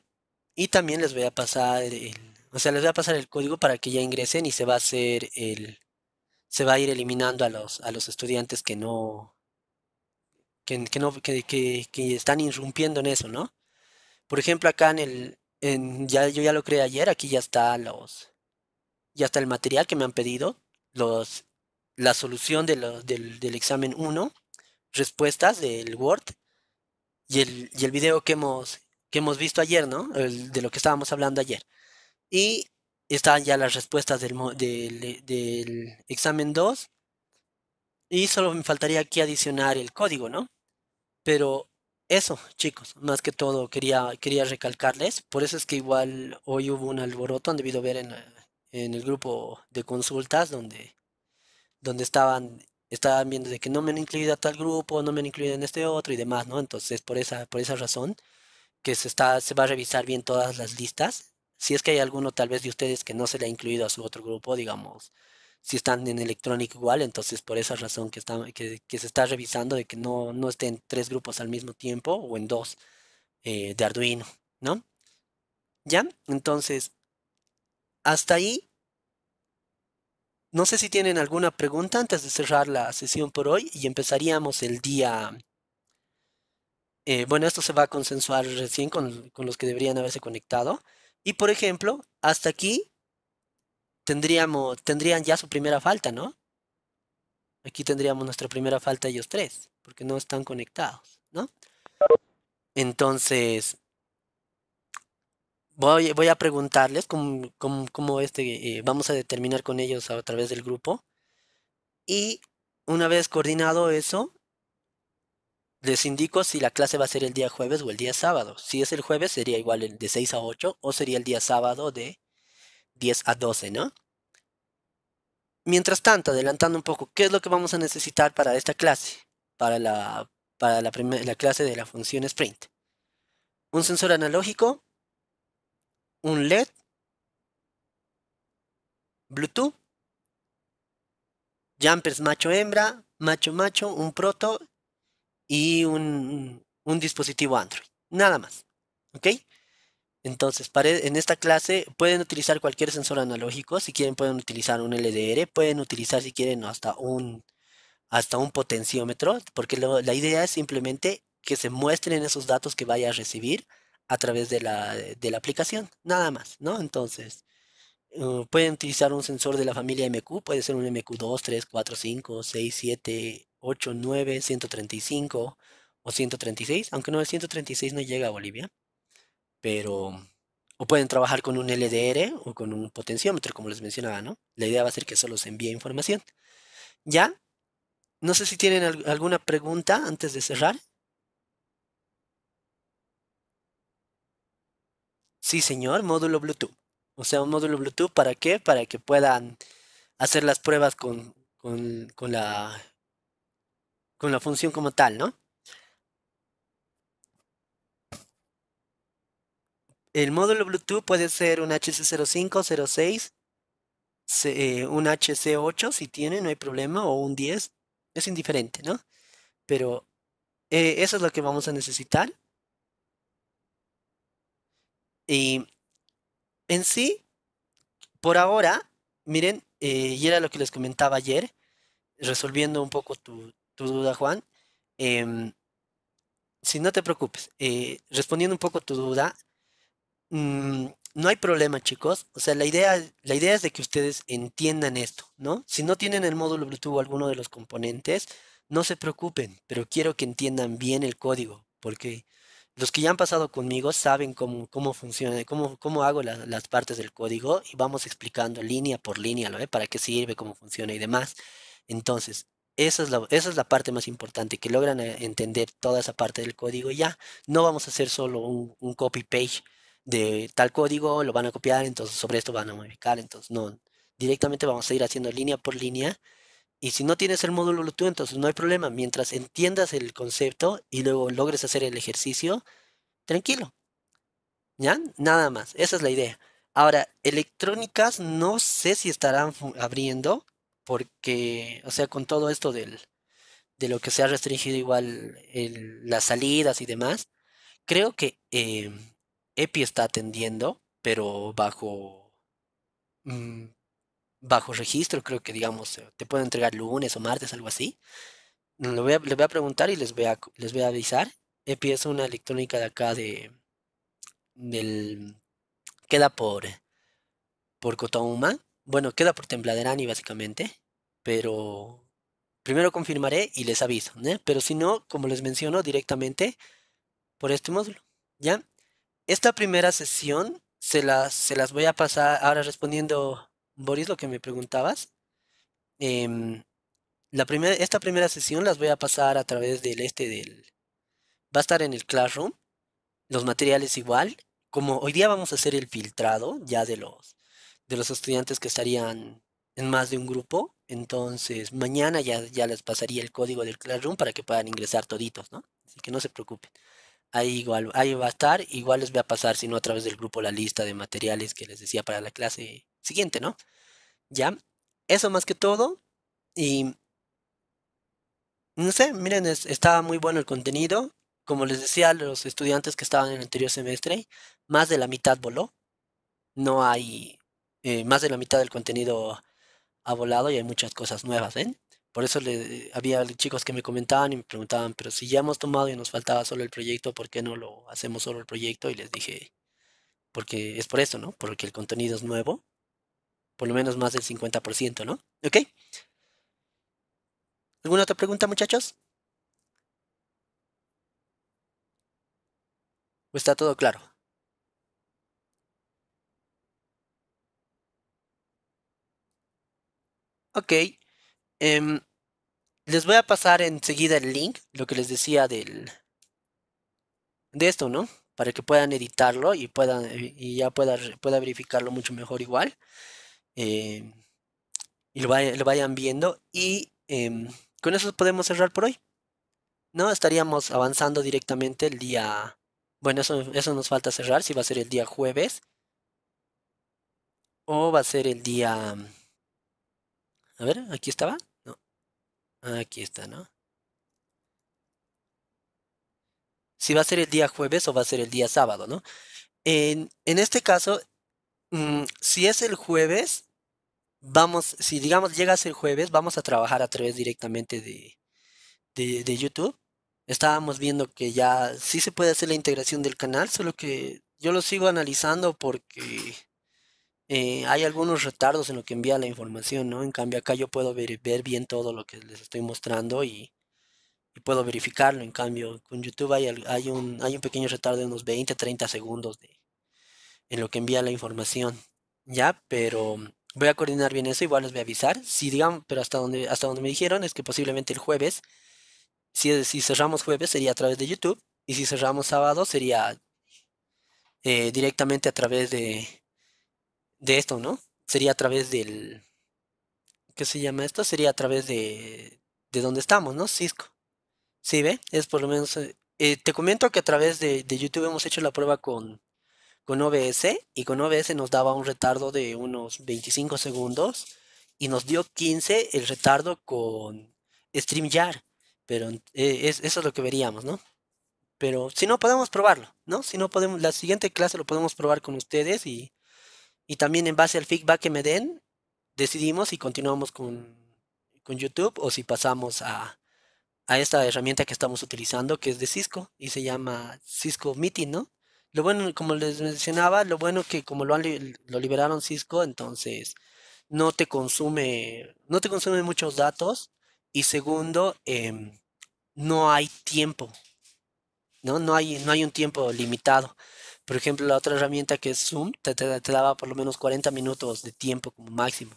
y también les voy a pasar el, o sea, les voy a pasar el código para que ya ingresen y se va a hacer el, se va a ir eliminando a los, a los estudiantes que no, que, no, que, están irrumpiendo en eso, ¿no? Por ejemplo, acá en el, ya, yo ya lo creé ayer, aquí ya está los, ya está el material que me han pedido, los, la solución de del, examen 1, respuestas del Word y el, el video que hemos, que hemos visto ayer, ¿no? de lo que estábamos hablando ayer. Y están ya las respuestas del, del examen 2. Y solo me faltaría aquí adicionar el código, ¿no? Pero eso, chicos, más que todo quería, quería recalcarles. Por eso es que igual hoy hubo un alboroto, han debido ver en, en el grupo de consultas donde, donde estaban, estaban viendo de que no me han incluido a tal grupo, no me han incluido en este otro y demás, ¿no? Entonces, por esa, por esa razón, que se, está, se va a revisar bien todas las listas. Si es que hay alguno tal vez de ustedes que no se le ha incluido a su otro grupo, digamos, si están en Electronic igual, entonces por esa razón que, que, se está revisando de que no, no estén tres grupos al mismo tiempo o en dos eh, de Arduino, ¿no? ¿Ya? Entonces, hasta ahí. No sé si tienen alguna pregunta antes de cerrar la sesión por hoy y empezaríamos el día... Eh, bueno, esto se va a consensuar recién con los que deberían haberse conectado. Y por ejemplo, hasta aquí tendríamos, tendrían ya su primera falta, ¿no? Aquí tendríamos nuestra primera falta ellos tres, porque no están conectados, ¿no? Entonces, voy, voy a preguntarles cómo, este, vamos a determinar con ellos a través del grupo. Y una vez coordinado eso, les indico si la clase va a ser el día jueves o el día sábado. Si es el jueves, sería igual el de 6 a 8 o sería el día sábado de 10 a 12, ¿no? Mientras tanto, adelantando un poco, ¿qué es lo que vamos a necesitar para esta clase? Para la, para la, clase de la función sprint. Un sensor analógico, un LED, Bluetooth, jumpers macho-hembra, macho-macho, un proto y un, un dispositivo Android. Nada más. ¿Ok? Entonces, en esta clase pueden utilizar cualquier sensor analógico, si quieren pueden utilizar un LDR, pueden utilizar si quieren hasta un, hasta un potenciómetro, porque la idea es simplemente que se muestren esos datos que vaya a recibir a través de la, aplicación, nada más, ¿no? Entonces, uh, pueden utilizar un sensor de la familia MQ, puede ser un MQ2, 3, 4, 5, 6, 7, 8, 9, 135 o 136, aunque no, el 136 no llega a Bolivia pero o pueden trabajar con un LDR o con un potenciómetro, como les mencionaba, ¿no? La idea va a ser que solo se envíe información. ¿Ya? No sé si tienen alguna pregunta antes de cerrar. Sí, señor, módulo Bluetooth. O sea, un módulo Bluetooth, ¿para qué? Para que puedan hacer las pruebas con, con la, con la función como tal, ¿no? El módulo Bluetooth puede ser un HC05, 06, eh, un HC8 si tiene, no hay problema, o un 10, es indiferente, ¿no? Pero eh, eso es lo que vamos a necesitar. Y en sí, por ahora, miren, eh, y era lo que les comentaba ayer, resolviendo un poco tu, tu duda, Juan. Em, si no te preocupes, respondiendo un poco tu duda, Mm, no hay problema, chicos. O sea, la idea, la idea es de que ustedes entiendan esto, ¿no? Si no tienen el módulo Bluetooth o alguno de los componentes, no se preocupen, pero quiero que entiendan bien el código, porque los que ya han pasado conmigo saben cómo, funciona, cómo, cómo hago las partes del código y vamos explicando línea por línea, ¿lo Para qué sirve, cómo funciona y demás. Entonces, esa es, la, esa es la parte más importante, que logran eh, entender toda esa parte del código ya. No vamos a hacer solo un, un copy-page de tal código, lo van a copiar, entonces sobre esto van a modificar, entonces no, directamente vamos a ir haciendo línea por línea. Y si no tienes el módulo Bluetooth, entonces no hay problema. Mientras entiendas el concepto y luego logres hacer el ejercicio, tranquilo. ¿Ya? Nada más. Esa es la idea. Ahora, electrónicas no sé si estarán abriendo porque, o sea, con todo esto del, de lo que se ha restringido igual las salidas y demás, creo que em, Epi está atendiendo, pero bajo, mm, bajo registro, creo que digamos, eh, te pueden entregar lunes o martes, algo así. Les voy a, le voy a preguntar y les voy a, les voy a avisar. Epi es una electrónica de acá de. del. queda por. por Bueno, queda por Tembladerani básicamente. Pero. primero confirmaré y les aviso, ¿eh? Pero si no, como les menciono directamente por este módulo. ¿Ya? Esta primera sesión se las, se las voy a pasar ahora respondiendo, Boris, lo que me preguntabas. Em, la primera, esta primera sesión las voy a pasar a través del este del... Va a estar en el Classroom, los materiales igual. Como hoy día vamos a hacer el filtrado ya de los, de los estudiantes que estarían en más de un grupo, entonces mañana ya, ya les pasaría el código del Classroom para que puedan ingresar toditos, ¿no? Así que no se preocupen. Ahí igual, ahí va a estar, igual les voy a pasar, si no, a través del grupo la lista de materiales que les decía para la clase siguiente, ¿no? Ya, eso más que todo. Y no sé, miren, estaba muy bueno el contenido. Como les decía, a los estudiantes que estaban en el anterior semestre, más de la mitad voló. No hay, eh, más de la mitad del contenido ha volado y hay muchas cosas nuevas, ¿ven? Por eso le, había chicos que me comentaban y me preguntaban, pero si ya hemos tomado y nos faltaba solo el proyecto, ¿por qué no lo hacemos solo el proyecto? Y les dije, porque es por eso, ¿no? Porque el contenido es nuevo, por lo menos más del 50%, ¿no? ¿Ok? ¿Alguna otra pregunta, muchachos? ¿O está todo claro? Ok. Em, les voy a pasar enseguida el link, lo que les decía del de esto, ¿no? Para que puedan editarlo y puedan eh, y ya pueda, pueda verificarlo mucho mejor igual. Em, y lo, vayan viendo. Y em, con eso podemos cerrar por hoy. No estaríamos avanzando directamente el día. Bueno, eso, eso nos falta cerrar. Si va a ser el día jueves. O va a ser el día. A ver, aquí estaba. Ah, aquí está, ¿no? Si va a ser el día jueves o va a ser el día sábado, ¿no? En, en este caso, mm, si es el jueves, vamos, si digamos llega a ser jueves, vamos a trabajar a través directamente de, de, de YouTube. Estábamos viendo que ya sí se puede hacer la integración del canal, solo que yo lo sigo analizando porque eh, hay algunos retardos en lo que envía la información, ¿no? En cambio acá yo puedo ver, bien todo lo que les estoy mostrando y, puedo verificarlo. En cambio con YouTube hay, un, pequeño retardo de unos 20, 30 segundos en lo que envía la información, ¿ya? Pero voy a coordinar bien eso, igual les voy a avisar. Si digan, pero hasta donde, hasta donde me dijeron es que posiblemente el jueves, si, cerramos jueves sería a través de YouTube y si cerramos sábado sería eh, directamente a través de de esto, ¿no? Sería a través del... ¿Qué se llama esto? Sería a través de, de donde estamos, ¿no? Cisco. ¿Sí ve? Es por lo menos... Eh, eh, te comento que a través de, YouTube hemos hecho la prueba con, con OBS y con OBS nos daba un retardo de unos 25 segundos y nos dio 15 el retardo con StreamYard. Pero eh, es, eso es lo que veríamos, ¿no? Pero si no, podemos probarlo, ¿no? Si no, podemos, la siguiente clase lo podemos probar con ustedes y, y también en base al feedback que me den, decidimos si continuamos con, con YouTube o si pasamos a, esta herramienta que estamos utilizando, que es de Cisco y se llama Cisco Meeting, ¿no? Lo bueno, como les mencionaba, lo bueno que como lo, lo liberaron Cisco, entonces no te consume, no te consume muchos datos y segundo, em, no hay tiempo, ¿no? No hay, no hay un tiempo limitado. Por ejemplo, la otra herramienta que es Zoom te, daba por lo menos 40 minutos de tiempo como máximo.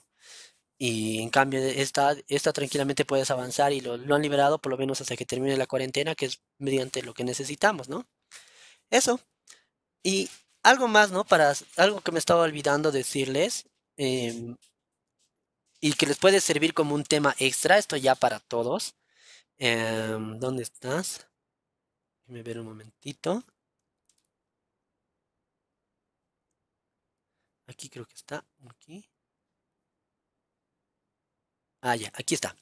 Y en cambio, esta, tranquilamente puedes avanzar y lo, han liberado por lo menos hasta que termine la cuarentena, que es mediante lo que necesitamos, ¿no? Eso. Y algo más, ¿no? Para algo que me estaba olvidando decirles em, y que les puede servir como un tema extra, esto ya para todos. Em, ¿Dónde estás? Déjame ver un momentito. aquí creo que está, aquí. Ah, aquí está.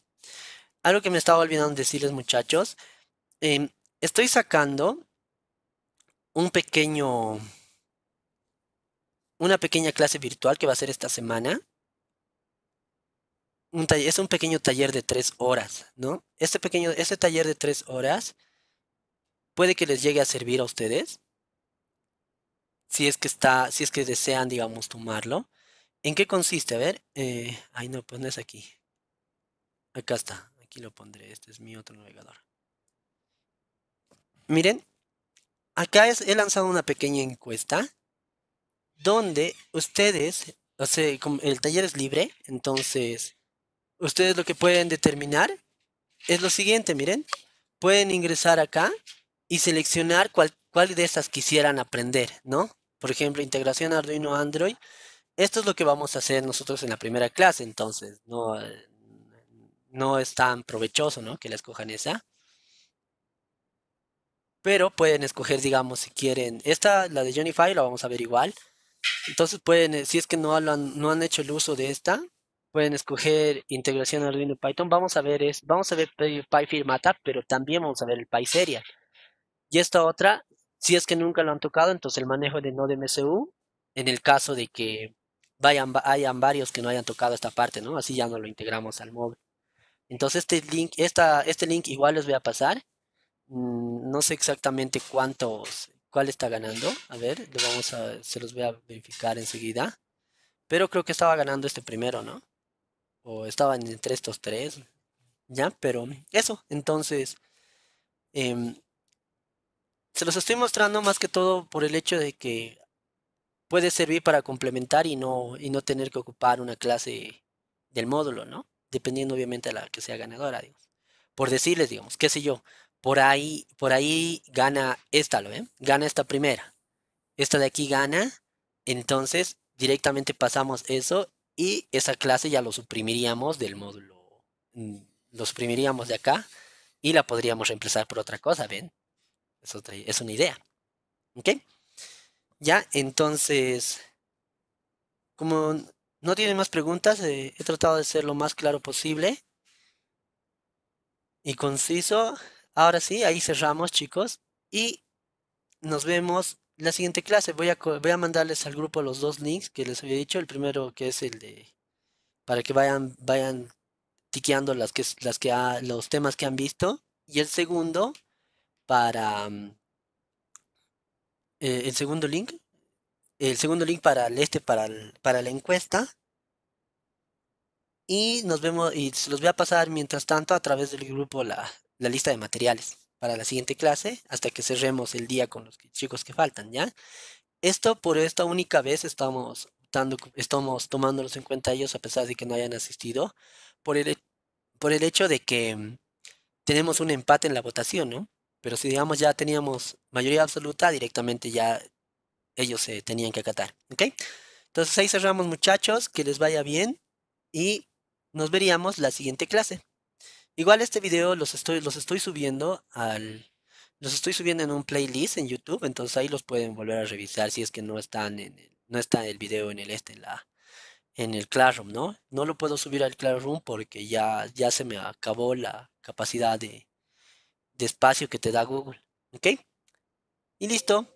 Algo que me estaba olvidando decirles muchachos, em, estoy sacando un pequeño, una pequeña clase virtual que va a ser esta semana. Un taller, es un pequeño taller de tres horas, ¿no? Este pequeño, este taller de tres horas puede que les llegue a servir a ustedes si es que está, si es que desean, digamos, tomarlo. ¿En qué consiste? A ver, eh, ahí no, pues no es aquí. Acá está, aquí lo pondré, este es mi otro navegador. Miren, acá he lanzado una pequeña encuesta donde ustedes, o sea, el taller es libre, entonces ustedes lo que pueden determinar es lo siguiente, miren, pueden ingresar acá y seleccionar cualquier cuál de estas quisieran aprender, ¿no? Por ejemplo, integración Arduino Android. Esto es lo que vamos a hacer nosotros en la primera clase, entonces no, es tan provechoso, ¿no? Que la escojan esa. Pero pueden escoger, digamos, si quieren. Esta, la de Unify, la vamos a ver igual. Entonces pueden, eh, si es que no, han, no han hecho el uso de esta, pueden escoger integración Arduino Python. Vamos a ver es, vamos a ver PyFirmata, pero también vamos a ver el PySerial. Y esta otra si es que nunca lo han tocado, entonces el manejo de MCU, en el caso de que vayan, hayan varios que no hayan tocado esta parte, ¿no? Así ya no lo integramos al móvil. Entonces este link, esta, este link igual les voy a pasar. Mm, no sé exactamente cuántos, cuál está ganando. A ver, vamos a, se los voy a verificar enseguida. Pero creo que estaba ganando este primero, ¿no? O estaban entre estos tres. Ya, pero eso. Entonces, em, se los estoy mostrando más que todo por el hecho de que puede servir para complementar y no, y no tener que ocupar una clase del módulo, ¿no? Dependiendo obviamente de la que sea ganadora, digamos. Por decirles, digamos, qué sé yo, por ahí, por ahí gana esta, ¿lo ven? Gana esta primera. Esta de aquí gana, entonces directamente pasamos eso y esa clase ya lo suprimiríamos del módulo. Mm, lo suprimiríamos de acá y la podríamos reemplazar por otra cosa, ¿ven? Es, es una idea. ¿Ok? Ya, entonces, como no tienen más preguntas, eh, he tratado de ser lo más claro posible y conciso. Ahora sí, ahí cerramos, chicos. Y nos vemos la siguiente clase. Voy a, voy a mandarles al grupo los dos links que les había dicho. El primero que es el de para que vayan, vayan tiqueando las que, las que los temas que han visto. Y el segundo para mm, eh, el segundo link. El segundo link para el este, para, para la encuesta. Y nos vemos, y se los voy a pasar mientras tanto a través del grupo la, la lista de materiales para la siguiente clase hasta que cerremos el día con los chicos que faltan, ¿ya? Esto por esta única vez estamos, estamos tomándolos en cuenta ellos a pesar de que no hayan asistido por el, por el hecho de que mm, tenemos un empate en la votación, ¿no? Pero si digamos ya teníamos mayoría absoluta, directamente ya ellos se tenían que acatar. ¿Ok? Entonces ahí cerramos muchachos, que les vaya bien y nos veríamos la siguiente clase. Igual este video los estoy, los estoy subiendo al... Los estoy subiendo en un playlist en YouTube, entonces ahí los pueden volver a revisar si es que no están en no está el video en el este, en la, en el Classroom, ¿no? No lo puedo subir al Classroom porque ya, ya se me acabó la capacidad de, despacio espacio que te da Google. ¿Ok? Y listo.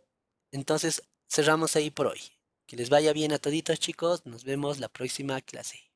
Entonces cerramos ahí por hoy. Que les vaya bien a toditos chicos. Nos vemos la próxima clase.